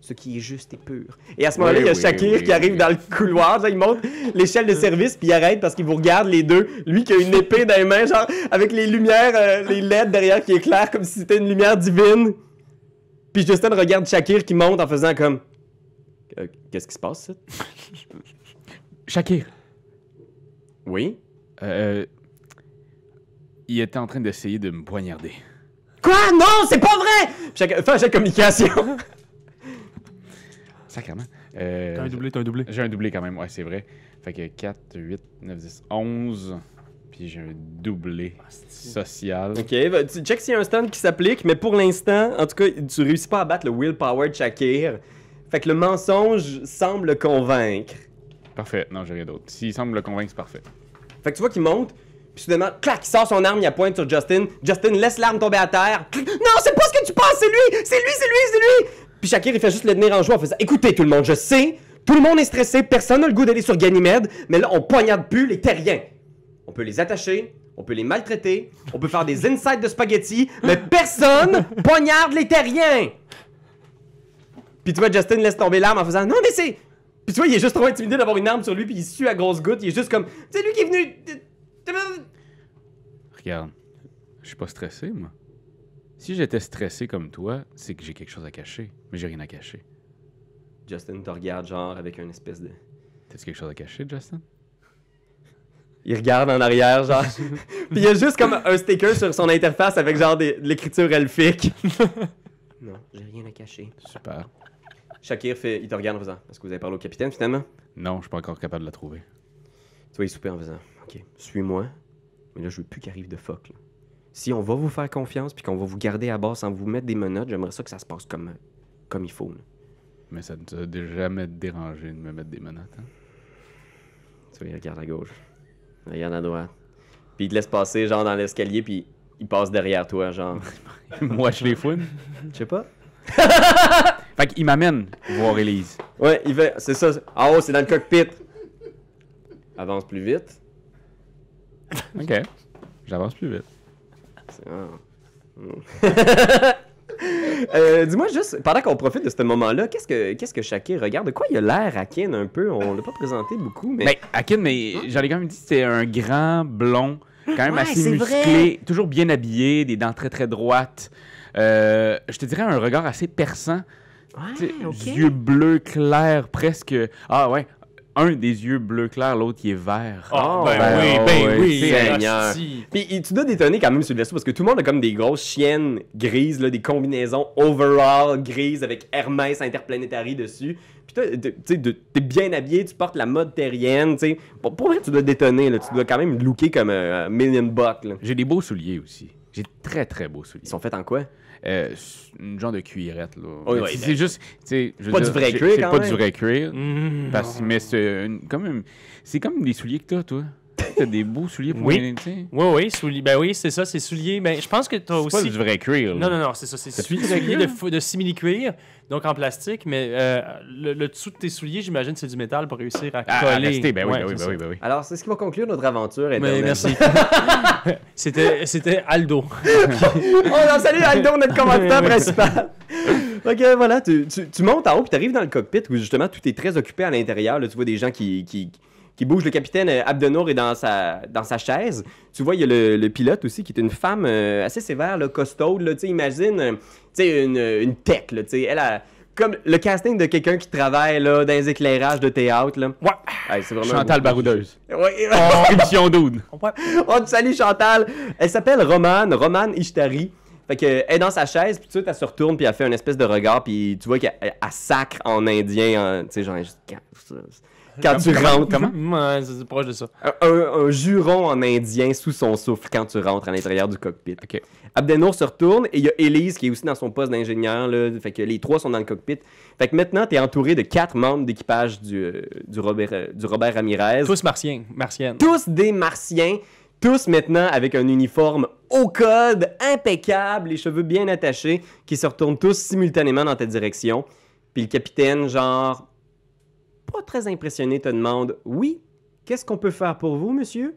Speaker 1: ce qui est juste et pur. Et à ce moment-là, il y a Shakir qui arrive dans le couloir, il monte l'échelle de service, puis il arrête parce qu'il vous regarde les deux. Lui qui a une épée dans les mains, genre, avec les lumières, euh, les LED derrière qui éclairent comme si c'était une lumière divine. Puis Justin regarde Shakir qui monte en faisant comme... Euh, qu'est-ce qui se passe, ça? [laughs]
Speaker 3: Shakir. Oui? Euh, il était en train d'essayer de me poignarder. Quoi? Non, c'est pas vrai! un Enfin, chaque communication. [laughs] Euh, t'as un euh, doublé, t'as un doublé. J'ai un doublé quand même, ouais, c'est vrai. Fait que 4, 8, 9, 10, 11. Puis j'ai un doublé ah,
Speaker 1: social. Ok, tu check s'il y a un stand qui s'applique, mais pour l'instant, en tout cas, tu réussis pas à battre le willpower de Shakir. Fait que le mensonge semble le convaincre. Parfait, non, j'ai rien d'autre. S'il semble le convaincre, c'est parfait. Fait que tu vois qu'il monte, puis soudainement, clac, il sort son arme, il a pointe sur Justin. Justin laisse l'arme tomber à terre. non, c'est pas ce que tu penses, c'est lui! C'est lui, c'est lui, c'est lui! Puis Shakir, il fait juste le tenir en jouant en faisant Écoutez, tout le monde, je sais, tout le monde est stressé, personne n'a le goût d'aller sur Ganymède, mais là, on poignarde plus les terriens. On peut les attacher, on peut les maltraiter, on peut faire des insides de spaghettis, mais personne poignarde les terriens! Puis tu vois, Justin laisse tomber l'arme en faisant Non, mais c'est. Puis tu vois, il est juste trop intimidé d'avoir une arme sur lui, puis il sue à grosse gouttes. Il est juste comme. C'est lui qui est venu.
Speaker 3: Regarde, je suis pas stressé, moi. Si j'étais stressé comme toi, c'est que j'ai quelque chose à cacher, mais j'ai rien à cacher. Justin te regarde genre avec une espèce de... T'as-tu quelque chose à
Speaker 1: cacher, Justin? il regarde en arrière, genre. [laughs] Puis il y a juste comme un sticker sur son interface avec genre de l'écriture elfique. [laughs] non, j'ai rien à cacher. Super. Shakir fait, il te regarde en faisant. Est-ce que vous avez parlé au capitaine finalement Non, je suis pas encore capable de la trouver. Toi, il soupire en faisant. Ok, suis-moi. Mais là, je veux plus qu'il arrive de fuck. Là si on va vous faire confiance puis qu'on va vous garder à bord sans vous mettre des menottes, j'aimerais ça que ça se passe comme, comme il faut. Mais ça ne t'a jamais jamais déranger de me mettre des menottes. Hein? Tu vois, il regarde à gauche. Il regarde à droite. Puis il te laisse passer, genre, dans l'escalier, puis il passe derrière toi, genre.
Speaker 3: [laughs] Moi, je les fous? Je sais pas. [laughs]
Speaker 1: Fait qu'il m'amène voir Elise. Ouais, il fait. C'est ça. En haut, c'est dans le cockpit. Avance plus vite.
Speaker 3: Ok. J'avance plus vite.
Speaker 1: Ah. Euh, dis-moi juste, pendant qu'on profite de ce moment-là, qu'est-ce que qu'est-ce que Shakir regarde De quoi il a l'air, Akin, un peu On l'a pas présenté beaucoup, mais. à ben,
Speaker 3: Akin, mais j'allais quand même dit, c'est un grand blond, quand même assez musclé, toujours bien habillé, des dents très très droites. Euh, je te dirais un regard assez perçant. Ouais, Yeux bleus clairs, presque. Ah ouais, un des yeux bleu clair, l'autre qui est vert. Ah, oh, ben, oui, ben oui, Seigneur.
Speaker 1: Puis tu dois détonner quand même sur le vaisseau, parce que tout le monde a comme des grosses chiennes grises, là, des combinaisons overall grises avec Hermès interplanétari dessus. Puis t'es bien habillé, tu portes la mode terrienne, tu sais. Pour, vrai, tu dois détonner, là, tu dois quand même looker comme un euh, million bucks. J'ai des beaux souliers
Speaker 3: aussi. J'ai très très beaux souliers. Ils sont faits en quoi? Euh, une genre de cuirette. Là. c'est ben, juste. pas, du vrai cuir, quand même. C'est pas du vrai cuir. mais c'est comme, comme des souliers que t'as, toi. [laughs] T'as des beaux souliers pour oui. Oui, oui, souliers. Ben oui, c'est ça,
Speaker 2: c'est souliers. Mais ben, je pense que t'as aussi. C'est pas du vrai cuir. Non, non, non, c'est ça. C'est souliers de, de simili-cuir, donc en plastique, mais euh, le, dessous de tes souliers, j'imagine, c'est du métal pour réussir à, ah, coller. À ben
Speaker 1: oui, ben oui, ben oui oui, Alors, c'est ce qui va conclure notre aventure. merci. [laughs] [laughs] c'était, Aldo. oh salut Aldo, notre commandant principal. Ok, voilà, tu, tu, montes en haut, puis t'arrives dans le cockpit où justement tout est très occupé à l'intérieur. tu vois des gens qui qui bouge. Le capitaine euh, Abdenour est dans sa, dans sa chaise. Tu vois, il y a le, pilote aussi, qui est une femme euh, assez sévère, là, costaude. Là, imagine euh, sais, une, une tech. Là, elle a comme le casting de quelqu'un qui travaille là, dans les éclairages de théâtre. Là. Ouais. Chantal Baroudeuse. Oui. [laughs] On, émission On oh, Chantal. Elle s'appelle Romane, Romane Ishtari. Fait que, elle est dans sa chaise, puis tout de suite, elle se retourne, puis elle fait une espèce de regard, puis tu vois qu'elle sacre en indien. tu sais, genre, quand tu rentres. Comment?
Speaker 2: [laughs] Ouais, c'est proche de ça.
Speaker 1: Un, juron en indien sous son souffle quand tu rentres à l'intérieur du cockpit. OK. Abdenour se retourne et il y a Elise qui est aussi dans son poste d'ingénieur. Fait que les trois sont dans le cockpit. Fait que maintenant, tu es entouré de quatre membres d'équipage du, euh, du, Robert, euh, du Robert Ramirez. Tous martiens. Martiennes. Tous des martiens. Tous maintenant avec un uniforme au code, impeccable, les cheveux bien attachés, qui se retournent tous simultanément dans ta direction. Puis le capitaine, genre, très impressionné, te demande Oui, qu'est-ce qu'on peut faire pour vous, monsieur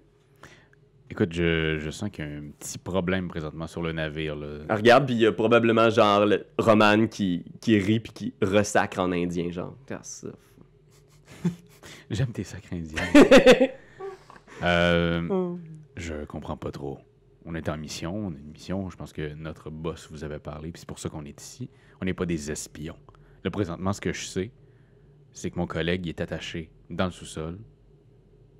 Speaker 3: Écoute, je, je sens qu'il y a un petit problème présentement sur le navire. Ah, regarde, puis il y a probablement genre le Roman qui, qui rit puis qui ressacre en indien, genre. Ah, [laughs] J'aime tes sacres indiens. [laughs] Euh, oh. Je comprends pas trop. On est en mission, on a une mission. Je pense que notre boss vous avait parlé, puis c'est pour ça qu'on est ici. On n'est pas des espions. Là, présentement, ce que je sais, c'est que mon collègue est attaché dans le sous-sol,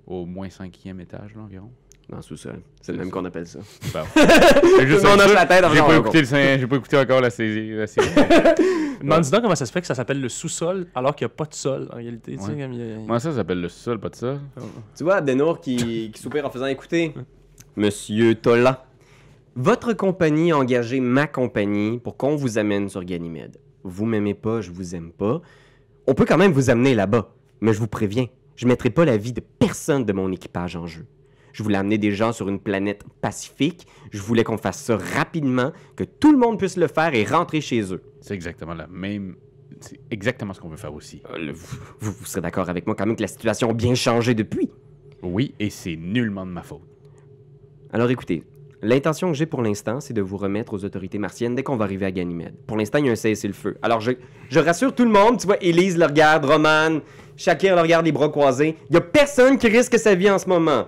Speaker 3: au moins cinquième étage là, environ. Dans le sous-sol. C'est le même qu'on appelle ça. [laughs] on [laughs] a la tête J'ai pas, écouté pas écouté encore la saisie. La [laughs] donc
Speaker 2: comment ça se fait que ça s'appelle le sous-sol alors qu'il n'y a pas de sol en réalité. Moi,
Speaker 3: Tu ça, s'appelle le sous-sol, pas de sol oh.
Speaker 1: Tu vois, Denour qui, soupire en faisant écouter
Speaker 3: Monsieur Tola,
Speaker 1: votre compagnie a engagé ma compagnie pour qu'on vous amène sur Ganymède. Vous m'aimez pas, je vous aime pas on peut quand même vous amener là-bas, mais je vous préviens, je ne mettrai pas la vie de personne de mon équipage en jeu. Je voulais amener des gens sur une planète pacifique. Je voulais qu'on fasse ça rapidement, que tout le monde puisse le faire et rentrer chez eux. C'est exactement la même.
Speaker 3: C'est exactement ce qu'on veut faire aussi. Euh, vous, vous, serez d'accord avec moi quand même que la situation a bien changé depuis. Oui, et c'est nullement de ma faute. Alors écoutez, L'intention que
Speaker 1: j'ai pour l'instant, c'est de vous remettre aux autorités martiennes dès qu'on va arriver à Ganymède. Pour l'instant, il y a un cessez-le-feu. Alors, je, rassure tout le monde. Tu vois, Elise le regarde, Roman, Shakir le regarde les bras croisés. Il n'y a personne qui risque sa vie en ce moment.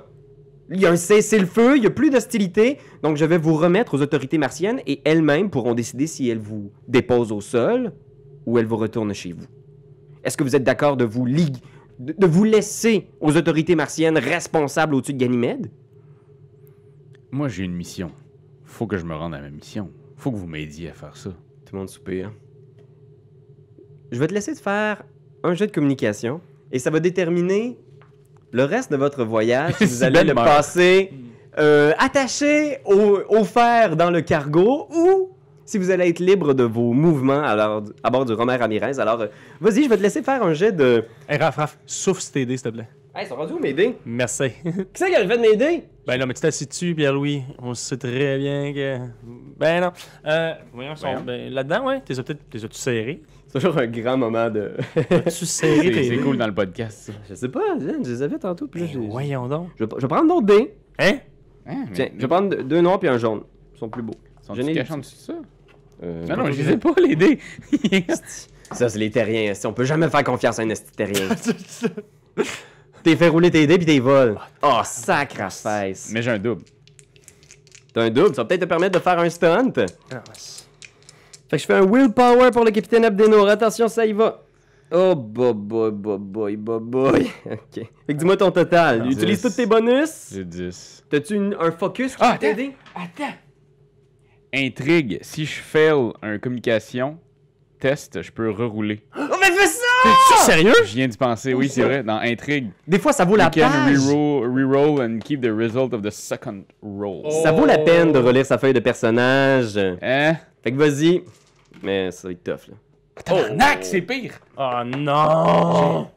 Speaker 1: Il y a un cessez-le-feu, il n'y a plus d'hostilité. Donc, je vais vous remettre aux autorités martiennes et elles-mêmes pourront décider si elles vous déposent au sol ou elles vous retournent chez vous. Est-ce que vous êtes d'accord de vous de vous laisser aux autorités martiennes responsables au-dessus de Ganymède?
Speaker 3: Moi, j'ai une mission. Faut que je me rende à ma mission. Faut que vous m'aidiez à faire ça. Tout le monde soupire. Hein.
Speaker 1: Je vais te laisser te faire un jeu de communication et ça va déterminer le reste de votre voyage. Si vous [laughs] allez le passer euh, attaché au, au, fer dans le cargo ou si vous allez être libre de vos mouvements à, bord du Romer
Speaker 2: Ramirez. Alors, euh, vas-y, je vais te laisser faire un jet de. Hey, Raph, Raph, souffle si t'es s'il te plaît. Hey, ils sont rendus où dés? Merci. Qui c'est qui fait de dés? Ben non, mais tu t'assieds-tu, Pierre-Louis. On sait très bien que. Ben non. Euh, voyons, ben, là-dedans, ouais. T'es peut-être. T'es tu serré? C'est toujours un grand moment de. tu serré, C'est cool dans le podcast, ça. Je sais pas, je les avais
Speaker 1: tantôt. Puis ben, voyons donc. Je, vais prendre d'autres dés. Hein? hein Tiens, je vais prendre deux noirs puis un jaune. Ils sont plus beaux. Sont je cachant dessus ça? Euh, ben non, non, je les ai pas, les dés. ça, c'est les terriens. On peut jamais faire confiance à un esti [laughs] T'es fait rouler tes dés puis t'es vol. Ah, oh, sacre fesse. Mais j'ai un double. T'as un double, ça va peut-être te permettre de faire un stunt. Ah, Fait que je fais un willpower pour le capitaine Abdenor. Attention, ça y va. Oh, boy, boy, boy, boy, boy. [laughs] Ok. Fait que dis-moi ton total. Utilise tous
Speaker 3: tes bonus. J'ai 10. T'as-tu un focus qui ah, t'a Attends. Intrigue. Si je fail un communication test, je peux rerouler.
Speaker 2: Oh, mais fais ça! es ah! sérieux?
Speaker 3: Je viens d'y penser, oui, c'est vrai, dans Intrigue. Des fois, ça vaut la peine. Reroll, roll and keep the result of the second roll. Ça vaut la peine de oh. relire sa feuille de personnage. Hein? Fait que vas-y. Mais ça va être tough, là.
Speaker 2: Tabarnak, oh. c'est pire! Oh ah, non!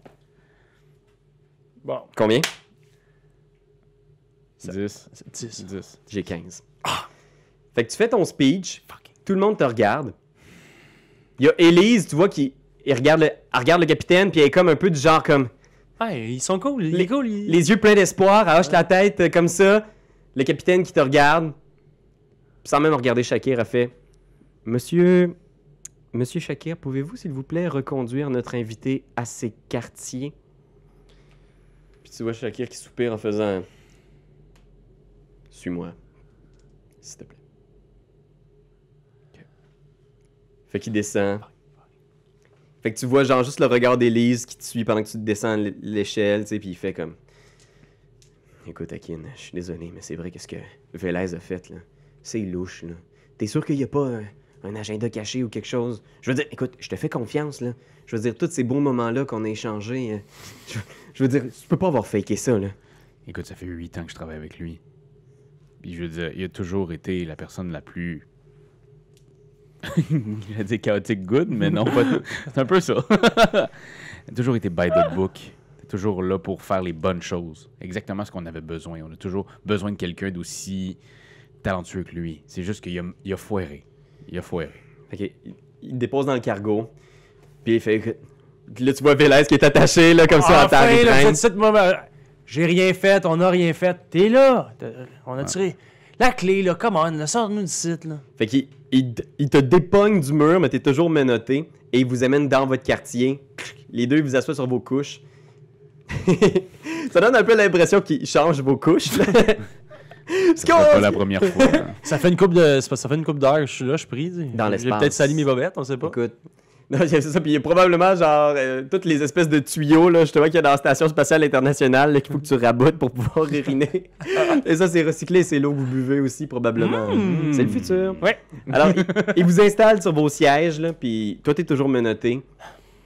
Speaker 2: Bon.
Speaker 1: Combien? 10. 10. 10. J'ai 15. Ah. Fait que tu fais ton speech, Fuck. tout le monde te regarde. Il y a Elise, tu vois, qui elle regarde le, regarde le capitaine, puis elle est comme un peu du genre comme. Ouais, ils sont cool, les, cool, les yeux pleins d'espoir, elle hoche la tête euh, comme ça. Le capitaine qui te regarde, sans même regarder Shakir, a fait Monsieur. Monsieur Shakir, pouvez-vous, s'il vous plaît, reconduire notre invité à ses quartiers Puis tu vois Shakir qui soupire en faisant Suis-moi, s'il te plaît. Fait qu'il descend fait que tu vois, genre, juste le regard d'Élise qui te suit pendant que tu descends l'échelle, tu sais, puis il fait comme. Écoute, Akin, je suis désolé, mais c'est vrai qu'est-ce que Vélez a fait, là. C'est louche, là. T'es sûr qu'il y a pas un, agenda caché ou quelque chose? Je veux dire, écoute, je te fais confiance, là. Je veux dire, tous ces bons moments-là qu'on a échangés, euh,
Speaker 3: [laughs] je, veux dire, tu peux pas avoir faké ça, là. Écoute, ça fait huit ans que je travaille avec lui. Puis je veux dire, il a toujours été la personne la plus il a dit chaotique good, mais non, pas... c'est un peu ça. a toujours été by the book. T'es toujours là pour faire les bonnes choses. Exactement ce qu'on avait besoin. On a toujours besoin de quelqu'un d'aussi talentueux que lui. C'est juste qu'il a, il foiré. Il a foiré. Il dépose dans le cargo. Puis il fait... Là, tu vois Vélez qui est attaché, là, comme ça, à enfin,
Speaker 2: J'ai rien fait, on a rien fait. T'es là. On a tiré. La clé, là, come on, sors-nous du site, là.
Speaker 1: Fait qu'il il, te dépogne du mur, mais t'es toujours menotté, et il vous amène dans votre quartier. Les deux, ils vous assoient sur vos couches.
Speaker 2: [laughs] ça donne un peu l'impression qu'ils changent vos couches, [laughs] C'est pas la première fois. [laughs] Ça fait une coupe de, ça fait une coupe d'heures que je suis là, je prie. Dans l'espace. J'ai peut-être sali mes bobettes, on sait pas. Écoute, non, [laughs] c'est
Speaker 1: ça. Puis il y a probablement, genre, euh, toutes les espèces de tuyaux, là, justement, qu'il y a dans la Station Spatiale Internationale, qu'il faut que tu raboutes pour pouvoir [laughs] uriner. et ça, c'est recyclé, c'est l'eau que vous buvez aussi, probablement. Hmm. C'est le futur. Ouais. Alors, il vous installe sur vos sièges, là, puis toi, es toujours menotté.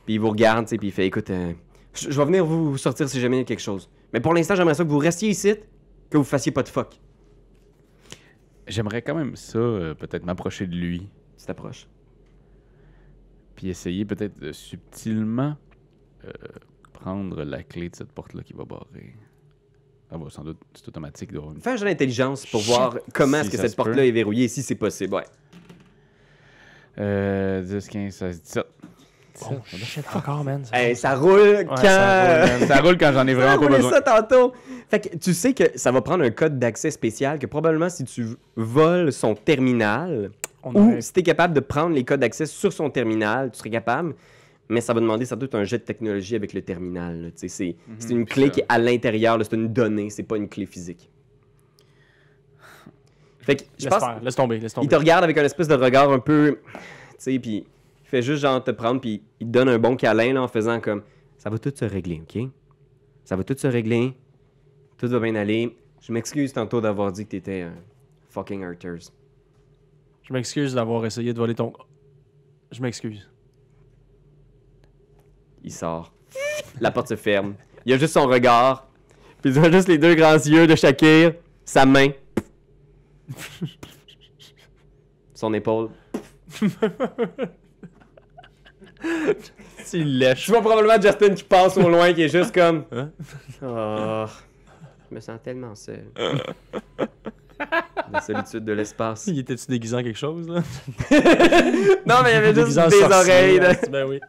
Speaker 1: Puis il vous regarde, et puis il fait écoute, euh, je vais venir vous sortir si jamais il y a quelque chose. Mais pour l'instant, j'aimerais ça que vous restiez ici, que vous fassiez pas de fuck.
Speaker 3: J'aimerais quand même ça, euh, peut-être m'approcher de lui. Tu t'approches puis essayer peut-être de subtilement euh, prendre la clé de cette porte-là qui va barrer. Ah bon, sans doute, c'est automatique. De... Fais un jeu d'intelligence pour voir comment est-ce que cette porte-là est verrouillée, si c'est possible, ouais. Euh, 10, 15, 16, 17.
Speaker 2: Oh, encore, man. Ça, [laughs] hey, ça roule
Speaker 3: quand. ça, roule, quand j'en ai vraiment pas besoin. ça
Speaker 1: tantôt. Fait que tu sais que ça va prendre un code d'accès spécial que probablement si tu voles son terminal, si tu es capable de prendre les codes d'accès sur son terminal, tu serais capable, mais ça va demander sans un jet de technologie avec le terminal. Mhm, c'est une clé qui est à l'intérieur, c'est une donnée, c'est pas une clé physique. Fait que, je pense, laisse tomber, laisse tomber. Il te regarde avec un espèce de regard un peu. puis il fait juste genre te prendre, puis il te donne un bon câlin en faisant comme Ça va tout se régler, OK? Ça va tout se régler. Tout va bien aller. Je m'excuse tantôt d'avoir dit que t'étais un fucking Arthurs.
Speaker 2: Je m'excuse d'avoir essayé de voler ton. Je m'excuse.
Speaker 1: Il sort. La porte se ferme. Il y a juste son regard. Puis il a juste les deux grands yeux de Shakir. Sa main. son épaule. tu lèche. Je vois probablement Justin qui passe au loin qui est juste comme. Hein? Ah, je me sens tellement seul. [laughs] La solitude de l'espace. Il était-tu déguisé quelque chose, là? [laughs] non, mais il y avait juste des oreilles. [laughs] Ben oui.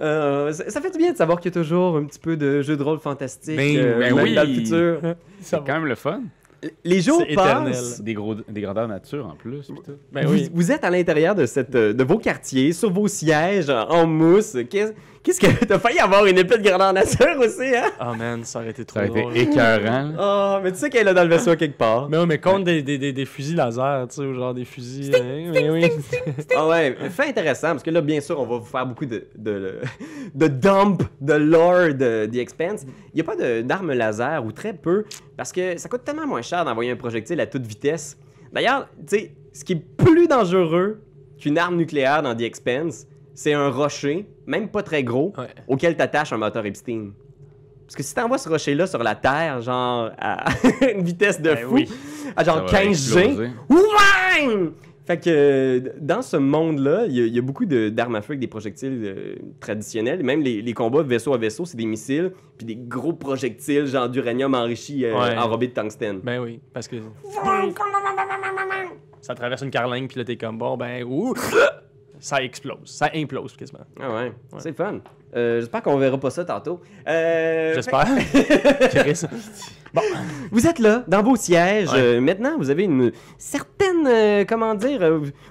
Speaker 1: Euh, ça, fait du bien de savoir qu'il y a toujours un petit peu de jeu de rôle fantastique ben euh, ben dans le futur.
Speaker 3: C'est quand même le fun les jours passent. Des, gros, des grandeurs nature en plus. Ben
Speaker 1: vous, êtes à l'intérieur de, euh, de vos quartiers, sur vos sièges, en mousse. Qu'est-ce, quest que. T'as failli avoir une épée de grandeur nature aussi, hein?
Speaker 2: Oh man, ça aurait été trop ça
Speaker 3: aurait Été écœurant.
Speaker 2: oh, mais tu sais qu'elle est dans le vaisseau quelque part. Mais mais contre des, des, des, fusils laser,
Speaker 1: tu sais, ou genre des fusils. Ah oui. Ah ouais, fait intéressant, parce que là, bien sûr, on va vous faire beaucoup de, de, de dump, de lore de The Expense. Il n'y a pas d'armes laser ou très peu. Parce que ça coûte tellement moins cher d'envoyer un projectile à toute vitesse. D'ailleurs, tu sais, ce qui est plus dangereux qu'une arme nucléaire dans The Expense, c'est un rocher, même pas très gros, auquel auquel t'attaches un moteur Epstein. Parce que si t'envoies ce rocher-là sur la Terre, genre à [laughs] une vitesse de ben fou, à genre 15G, fait que dans ce monde-là, il y, a beaucoup d'armes à feu avec des projectiles euh, traditionnels. Même les, combats vaisseau à vaisseau, c'est des missiles, puis des gros projectiles, genre
Speaker 2: d'uranium enrichi, euh, enrobé de tungstène. Ben oui, parce que. Ça traverse une carlingue, puis là, t'es comme bon, ben, ouh, ça explose, ça implose quasiment. Ah ouais. c'est
Speaker 1: fun. Euh, j'espère qu'on verra pas ça tantôt. Euh, J'espère. [laughs] bon. Vous êtes là, dans vos sièges. Euh, maintenant, vous avez une certaine. Euh, comment dire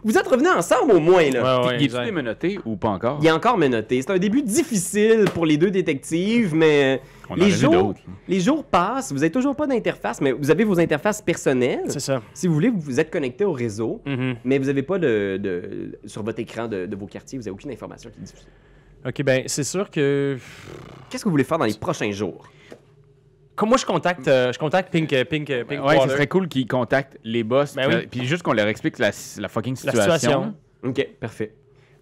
Speaker 1: Vous êtes revenus ensemble au moins. Là. Il est
Speaker 3: menotté ou pas encore
Speaker 1: Il est encore menotté. C'est un début difficile pour les deux détectives, mais. les, jours, les jours passent, vous n'avez toujours pas d'interface, mais vous avez vos interfaces personnelles. C'est ça. Si vous voulez, vous êtes connecté au réseau, mm-hmm. mais vous n'avez pas de, Sur votre écran de, de vos quartiers, vous n'avez aucune information qui est
Speaker 2: Ok, ben c'est sûr que. Qu'est-ce que vous voulez faire dans les prochains jours? Comme moi, je contacte, euh, je contacte Pink, euh, Pink, euh, Pink. ouais, ce serait
Speaker 3: cool qu'ils contactent les boss. Ben puis, oui. juste qu'on leur explique la, la fucking La situation. Ok, parfait.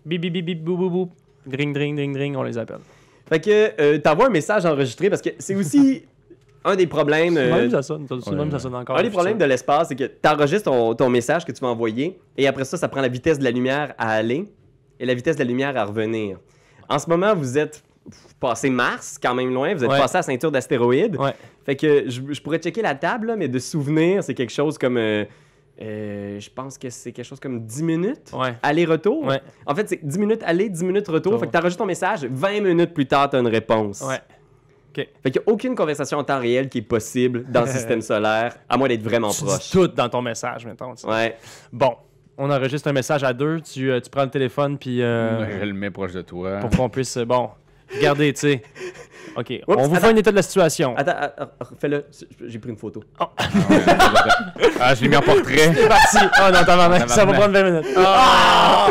Speaker 2: Bip, bip, bip, bip, bou, bou, bou.
Speaker 1: Dring, dring, dring, dring, on les appelle. Fait que euh, t'envoies un message enregistré parce que c'est aussi [laughs] un des problèmes. euh, Même ça sonne, même ça sonne encore. un des problèmes de l'espace, c'est que t'enregistres ton, ton message que tu vas envoyer et après ça, ça prend la vitesse de la lumière à aller et la vitesse de la lumière à revenir en ce moment, vous êtes passé Mars, quand même loin. Vous êtes passé à ceinture d'astéroïdes. Fait que je, pourrais checker la table, mais de souvenir, c'est quelque chose comme. Euh, euh, je pense que c'est quelque chose comme 10 minutes aller-retour. En fait, c'est 10 minutes aller, 10 minutes retour. Fait que ton message, 20 minutes plus tard, tu as une réponse. Ouais. Fait qu'il n'y a aucune conversation en temps réel
Speaker 2: qui est possible dans le [laughs] système solaire, à moins d'être vraiment proche. tout dans ton message, mettons. ouais. Bon, on enregistre un message à deux, tu, euh, tu prends le téléphone, puis. Euh, je le
Speaker 3: mets proche de toi. Pour
Speaker 2: qu'on puisse. Euh, bon, regardez, tu sais. OK, on vous fait un état de la situation. Attends, ah, ah, ah, fais-le. J'ai pris une photo. Oh.
Speaker 3: Ah, je l'ai mis en portrait. C'est parti. Oh non, t'as marre, ça va prendre
Speaker 2: 20 minutes.
Speaker 1: Ah,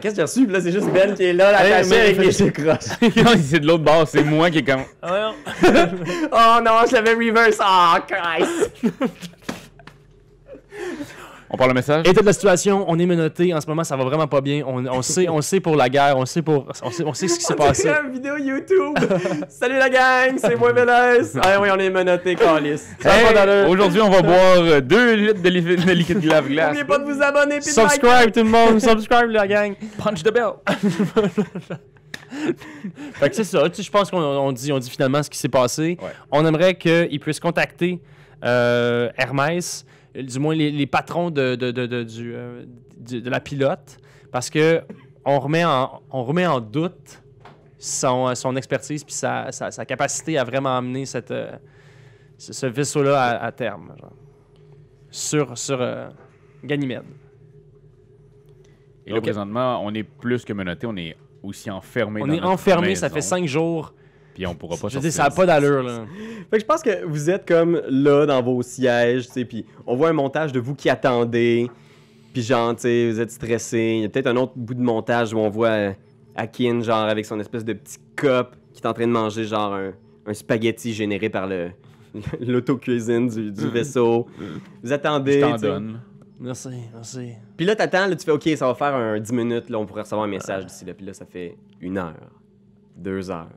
Speaker 2: qu'est-ce que j'ai reçu? Là, c'est juste Ben qui est là, la caméra avec
Speaker 3: les Non, c'est de l'autre bord, c'est moi qui est comme. [laughs]
Speaker 2: Oh non, je l'avais reverse. Oh, Christ. [laughs] On parle le message. État de la situation, on est menotté. En ce moment, ça va vraiment pas bien. On, on sait, on sait pour la guerre, on sait, pour, on
Speaker 3: sait, ce qui s'est [laughs] passé. On
Speaker 1: une vidéo YouTube. [laughs] Salut la gang, c'est moi Vélez. [laughs] Ah oui, on est
Speaker 3: menotté, Carlis. Aujourd'hui, on va boire 2 euh, litres de, liquide lave-glace. N'oubliez pas
Speaker 2: de vous abonner. subscribe tout le monde, subscribe la gang. Punch the bell. fait que c'est ça. je pense qu'on dit, on dit finalement ce qui s'est passé. On aimerait qu'ils puisse contacter euh, Hermès du moins les, les patrons de, de, de, euh, du, de, la pilote, parce que on remet en, on remet en doute son, euh, son expertise puis sa, sa, sa, capacité à vraiment amener cette, euh, ce, vaisseau-là à, terme, sur, sur Ganymède.
Speaker 3: Et là, présentement, on est plus que menotté, on est aussi enfermé. On est enfermé, ça
Speaker 2: fait cinq jours
Speaker 3: puis on pourra pas ça n'a pas d'allure, là. je pense que
Speaker 1: vous êtes comme là dans vos sièges, puis on voit un montage de vous qui attendez, puis genre, tu vous êtes stressé. Il y a peut-être un autre bout de montage où on voit euh, Akin, genre, avec son espèce de petit cop qui est en train de manger, genre, un, spaghetti généré par le [laughs] l'auto du, du mm-hmm. vaisseau. Mm-hmm. vous attendez. Je t'en Merci, Puis là, t'attends, là, tu fais OK, ça va faire un 10 minutes, là, on pourrait recevoir un message d'ici là. Puis là, ça fait une heure, deux heures,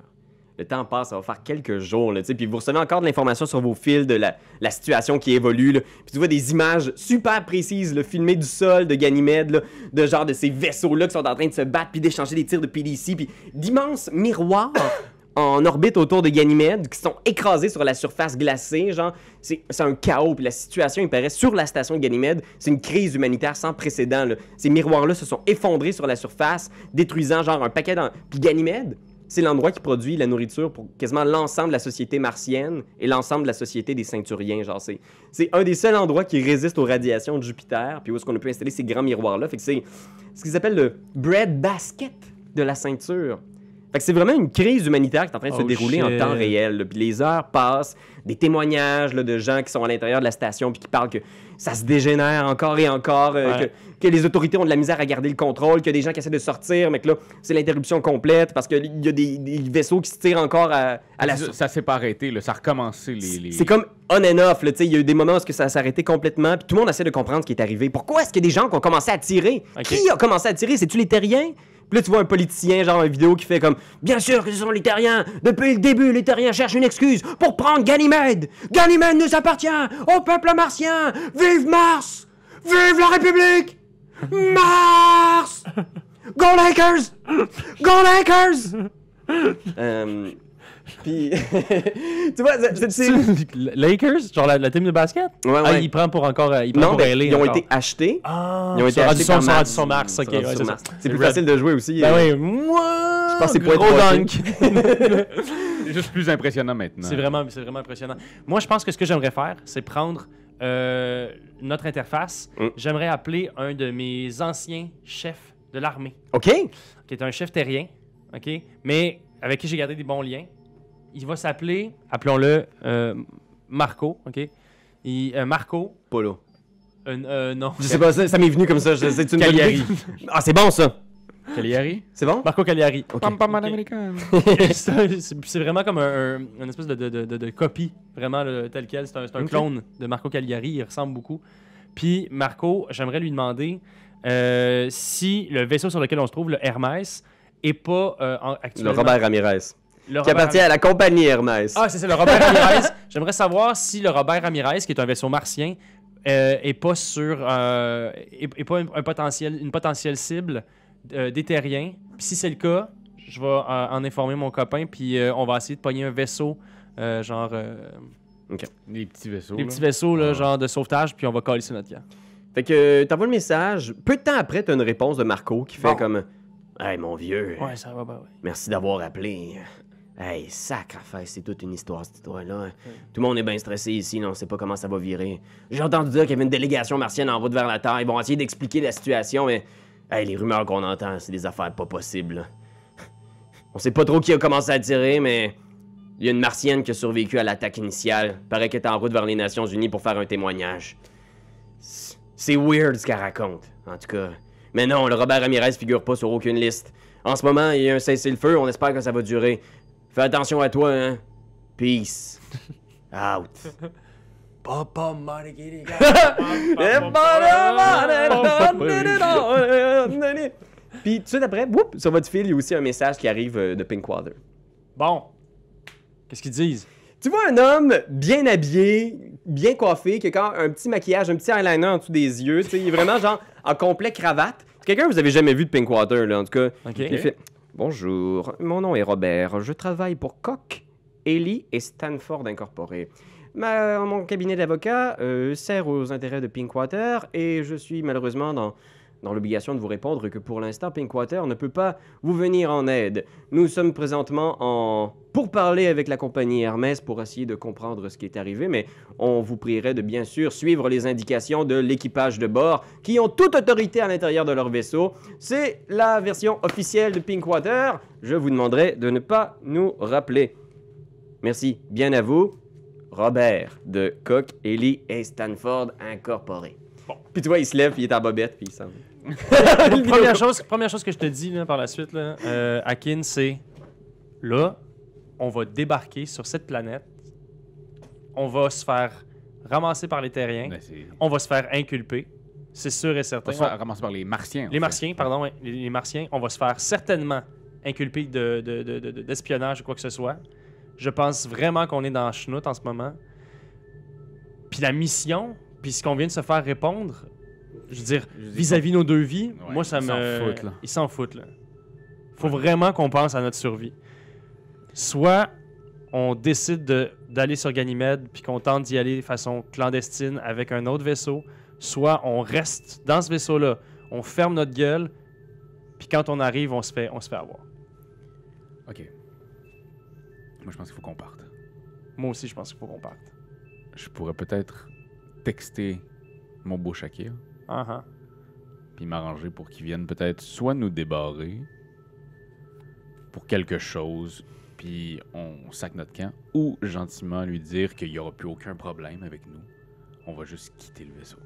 Speaker 1: le temps passe, ça va faire quelques jours, là, puis vous recevez encore de l'information sur vos fils, de la, situation qui évolue, puis tu vois des images super précises, le filmées du sol de Ganymède, de genre de ces vaisseaux-là qui sont en train de se battre, puis d'échanger des tirs de PDC, puis d'immenses miroirs [coughs] en orbite autour de Ganymède qui sont écrasés sur la surface glacée, genre, c'est un chaos, puis la situation, il paraît, sur la station de Ganymède, c'est une crise humanitaire sans précédent, Ces miroirs-là se sont effondrés sur la surface, détruisant genre un paquet d'en... Puis Ganymède, c'est l'endroit qui produit la nourriture pour quasiment l'ensemble de la société martienne et l'ensemble de la société des ceinturiens. Genre, c'est, c'est un des seuls endroits qui résiste aux radiations de Jupiter, puis où est-ce qu'on a pu installer ces grands miroirs-là. Fait que c'est ce qu'ils appellent le bread basket de la ceinture c'est vraiment une crise humanitaire qui est en train de se oh, dérouler en temps réel. Puis les heures passent, des témoignages de gens qui sont à l'intérieur de la station puis qui parlent que ça se dégénère encore et encore, euh, que, les autorités ont de la misère à garder le contrôle, Que des gens qui essaient de sortir, mais que là, c'est l'interruption complète
Speaker 3: parce qu'il y a des, vaisseaux qui se tirent encore à, la... Ça, s'est pas arrêté, ça a recommencé. Les, C'est comme
Speaker 1: on and off. Il y a eu des moments où ça s'est arrêté complètement puis tout le monde essaie de comprendre ce qui est arrivé. Pourquoi est-ce que des gens qui ont commencé à tirer? Qui a commencé à tirer? C'est-tu les terriens? Plus tu vois un politicien, genre, une vidéo qui fait comme Bien sûr que ce sont les terriens. Depuis le début, les terriens cherchent une excuse pour prendre Ganymède. Ganymède nous appartient au peuple martien. Vive Mars Vive la République Mars Go Lakers Go
Speaker 2: Lakers [laughs] euh, puis, [laughs] tu vois, c'est. [laughs] Lakers, genre la, team de basket Ouais, ah, ouais. Ah, il prend pour encore. Euh, il non, pour ben, ils ont été achetés. Ah, ils ont été achetés. Son, Mars, ok. c'est plus facile de jouer aussi. Ben euh, oui,
Speaker 3: moi Je pense que c'est pour [laughs] être. c'est juste plus impressionnant maintenant. C'est
Speaker 2: vraiment, vraiment impressionnant. Moi, je pense que ce que j'aimerais faire, c'est prendre. Euh, notre interface, mm. j'aimerais appeler un de mes anciens chefs de l'armée. OK. Qui est un chef terrien, OK, mais avec qui j'ai gardé des bons liens il va s'appeler, appelons-le euh, Marco, OK? Il, euh, Marco. Polo. Euh, euh, non. Je sais pas, ça, m'est venu comme ça. C'est une Ah, c'est bon ça. Cagliari? C'est bon? Marco Cagliari. Pam pam
Speaker 3: [laughs] c'est
Speaker 2: c'est vraiment comme un, une espèce de, copie, vraiment le tel quel. C'est un, clone de Marco Cagliari, il ressemble beaucoup. Puis Marco, j'aimerais lui demander si le vaisseau sur lequel on se trouve, le Hermès, est pas actuellement... Le Robert Ramirez qui appartient à la
Speaker 1: compagnie Hermès. Ah,
Speaker 2: c'est ça, le Robert Ramirez. [laughs] J'aimerais savoir si le Robert Ramirez, qui est un vaisseau martien, euh, est pas sur. Euh, un, potentiel, une potentielle cible euh, des terriens. si c'est le cas, je vais en informer mon copain, puis on va essayer de pogner un vaisseau, genre. Ok. Des petits vaisseaux. Des petits vaisseaux, ah. genre de sauvetage, puis on va coller sur notre camp.
Speaker 1: Fait que t'envoies le message. Peu de temps après, t'as une réponse de Marco qui fait comme. Hey, mon vieux. Ouais, ça va, bah, ouais. Merci d'avoir appelé. Hey, sacrifice, c'est toute une histoire, cette histoire-là. Tout le monde est bien stressé ici, non on sait pas comment ça va virer. J'ai entendu dire qu'il y avait une délégation martienne en route vers la Terre. Ils vont essayer d'expliquer la situation, mais. Hey, les rumeurs qu'on entend, c'est des affaires pas possibles. On sait pas trop qui a commencé à tirer, mais. Il y a une martienne qui a survécu à l'attaque initiale. Paraît qu'elle est en route vers les Nations Unies pour faire un témoignage. C'est weird ce qu'elle raconte, en tout cas. Mais non, le Robert Ramirez figure pas sur aucune liste. En ce moment, il y a un cessez-le-feu, on espère que ça va durer. Fais attention à toi, hein. Peace.
Speaker 2: Out. [laughs] Puis
Speaker 1: tout de suite après, sur votre fil, il y a aussi un message qui arrive euh, de Pinkwater. Bon. Qu'est-ce qu'ils disent? Tu vois un homme bien habillé, bien coiffé, qui a quand un petit maquillage, un petit eyeliner en dessous des yeux. Il est vraiment genre en complet cravate. Quelqu'un que vous avez jamais vu de Pinkwater, là, en tout cas. Bonjour, mon nom est Robert. Je travaille pour Koch, Ellie et Stanford Incorporé. mon cabinet d'avocat euh, sert aux intérêts de Pinkwater et je suis malheureusement dans dans l'obligation de vous répondre que pour l'instant, Pinkwater ne peut pas vous venir en aide. Nous sommes présentement en pour parler avec la compagnie Hermès pour essayer de comprendre ce qui est arrivé, mais on vous prierait de bien sûr suivre les indications de l'équipage de bord qui ont toute autorité à l'intérieur de leur vaisseau. C'est la version officielle de Pinkwater. Je vous demanderai de ne pas nous rappeler. Merci bien à vous, Robert de Coq, Ellie et Stanford Incorporé. Bon. Puis toi, il se lève, puis il est en bobette, puis il s'en
Speaker 2: [laughs] première, chose, première chose que je te dis par la suite, là, euh, Akin, c'est là, on va débarquer sur cette planète. On va se faire ramasser par les terriens. Ben, on va se faire inculper. C'est sûr et certain. On va se faire ramasser par les martiens. Les martiens, pardon. Les, martiens. On va se faire certainement inculper d'espionnage de, de, ou quoi que ce soit. Je pense vraiment qu'on est dans Chenoute en ce moment. Puis la mission, puis ce qu'on vient de se faire répondre, je veux dire, vis-à-vis nos deux vies, moi, ça ils me. Foutent, Ils s'en foutent, là. Faut vraiment qu'on pense à notre survie. Soit on décide d'aller sur Ganymède puis qu'on tente d'y aller de façon clandestine avec un autre vaisseau, soit on reste dans ce vaisseau-là, on ferme notre gueule, puis quand on arrive, on se fait, on se fait avoir.
Speaker 3: OK. Moi, je pense qu'il faut qu'on parte.
Speaker 2: Moi aussi, je pense qu'il faut qu'on parte.
Speaker 3: Je pourrais peut-être texter mon beau Shakir. Uh-huh. Puis m'arranger pour qu'ils viennent peut-être soit nous débarrer pour quelque chose, puis on sac notre camp, ou gentiment lui dire qu'il n'y aura plus aucun problème avec nous. On va juste quitter le vaisseau.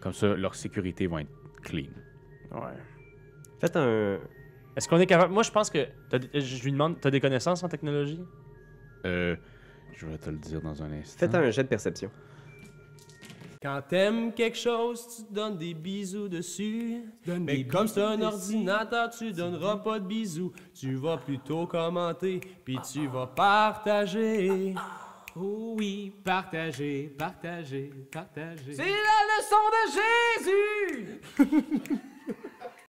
Speaker 3: Comme ça, leur sécurité va être clean. Ouais. Faites un. Est-ce qu'on est
Speaker 2: capable. Moi, je pense que. Euh, je lui demande, t'as des connaissances en technologie? Euh. Je vais
Speaker 3: te le dire dans un instant. Faites un jet de perception.
Speaker 2: Quand t'aimes quelque chose, tu donnes des bisous dessus. Mais comme c'est un ordinateur, tu donneras pas de bisous. Tu vas plutôt commenter, puis ah, tu ah. vas partager. Ah,
Speaker 3: oh oui, partager, partager, partager. C'est la leçon de Jésus! [laughs]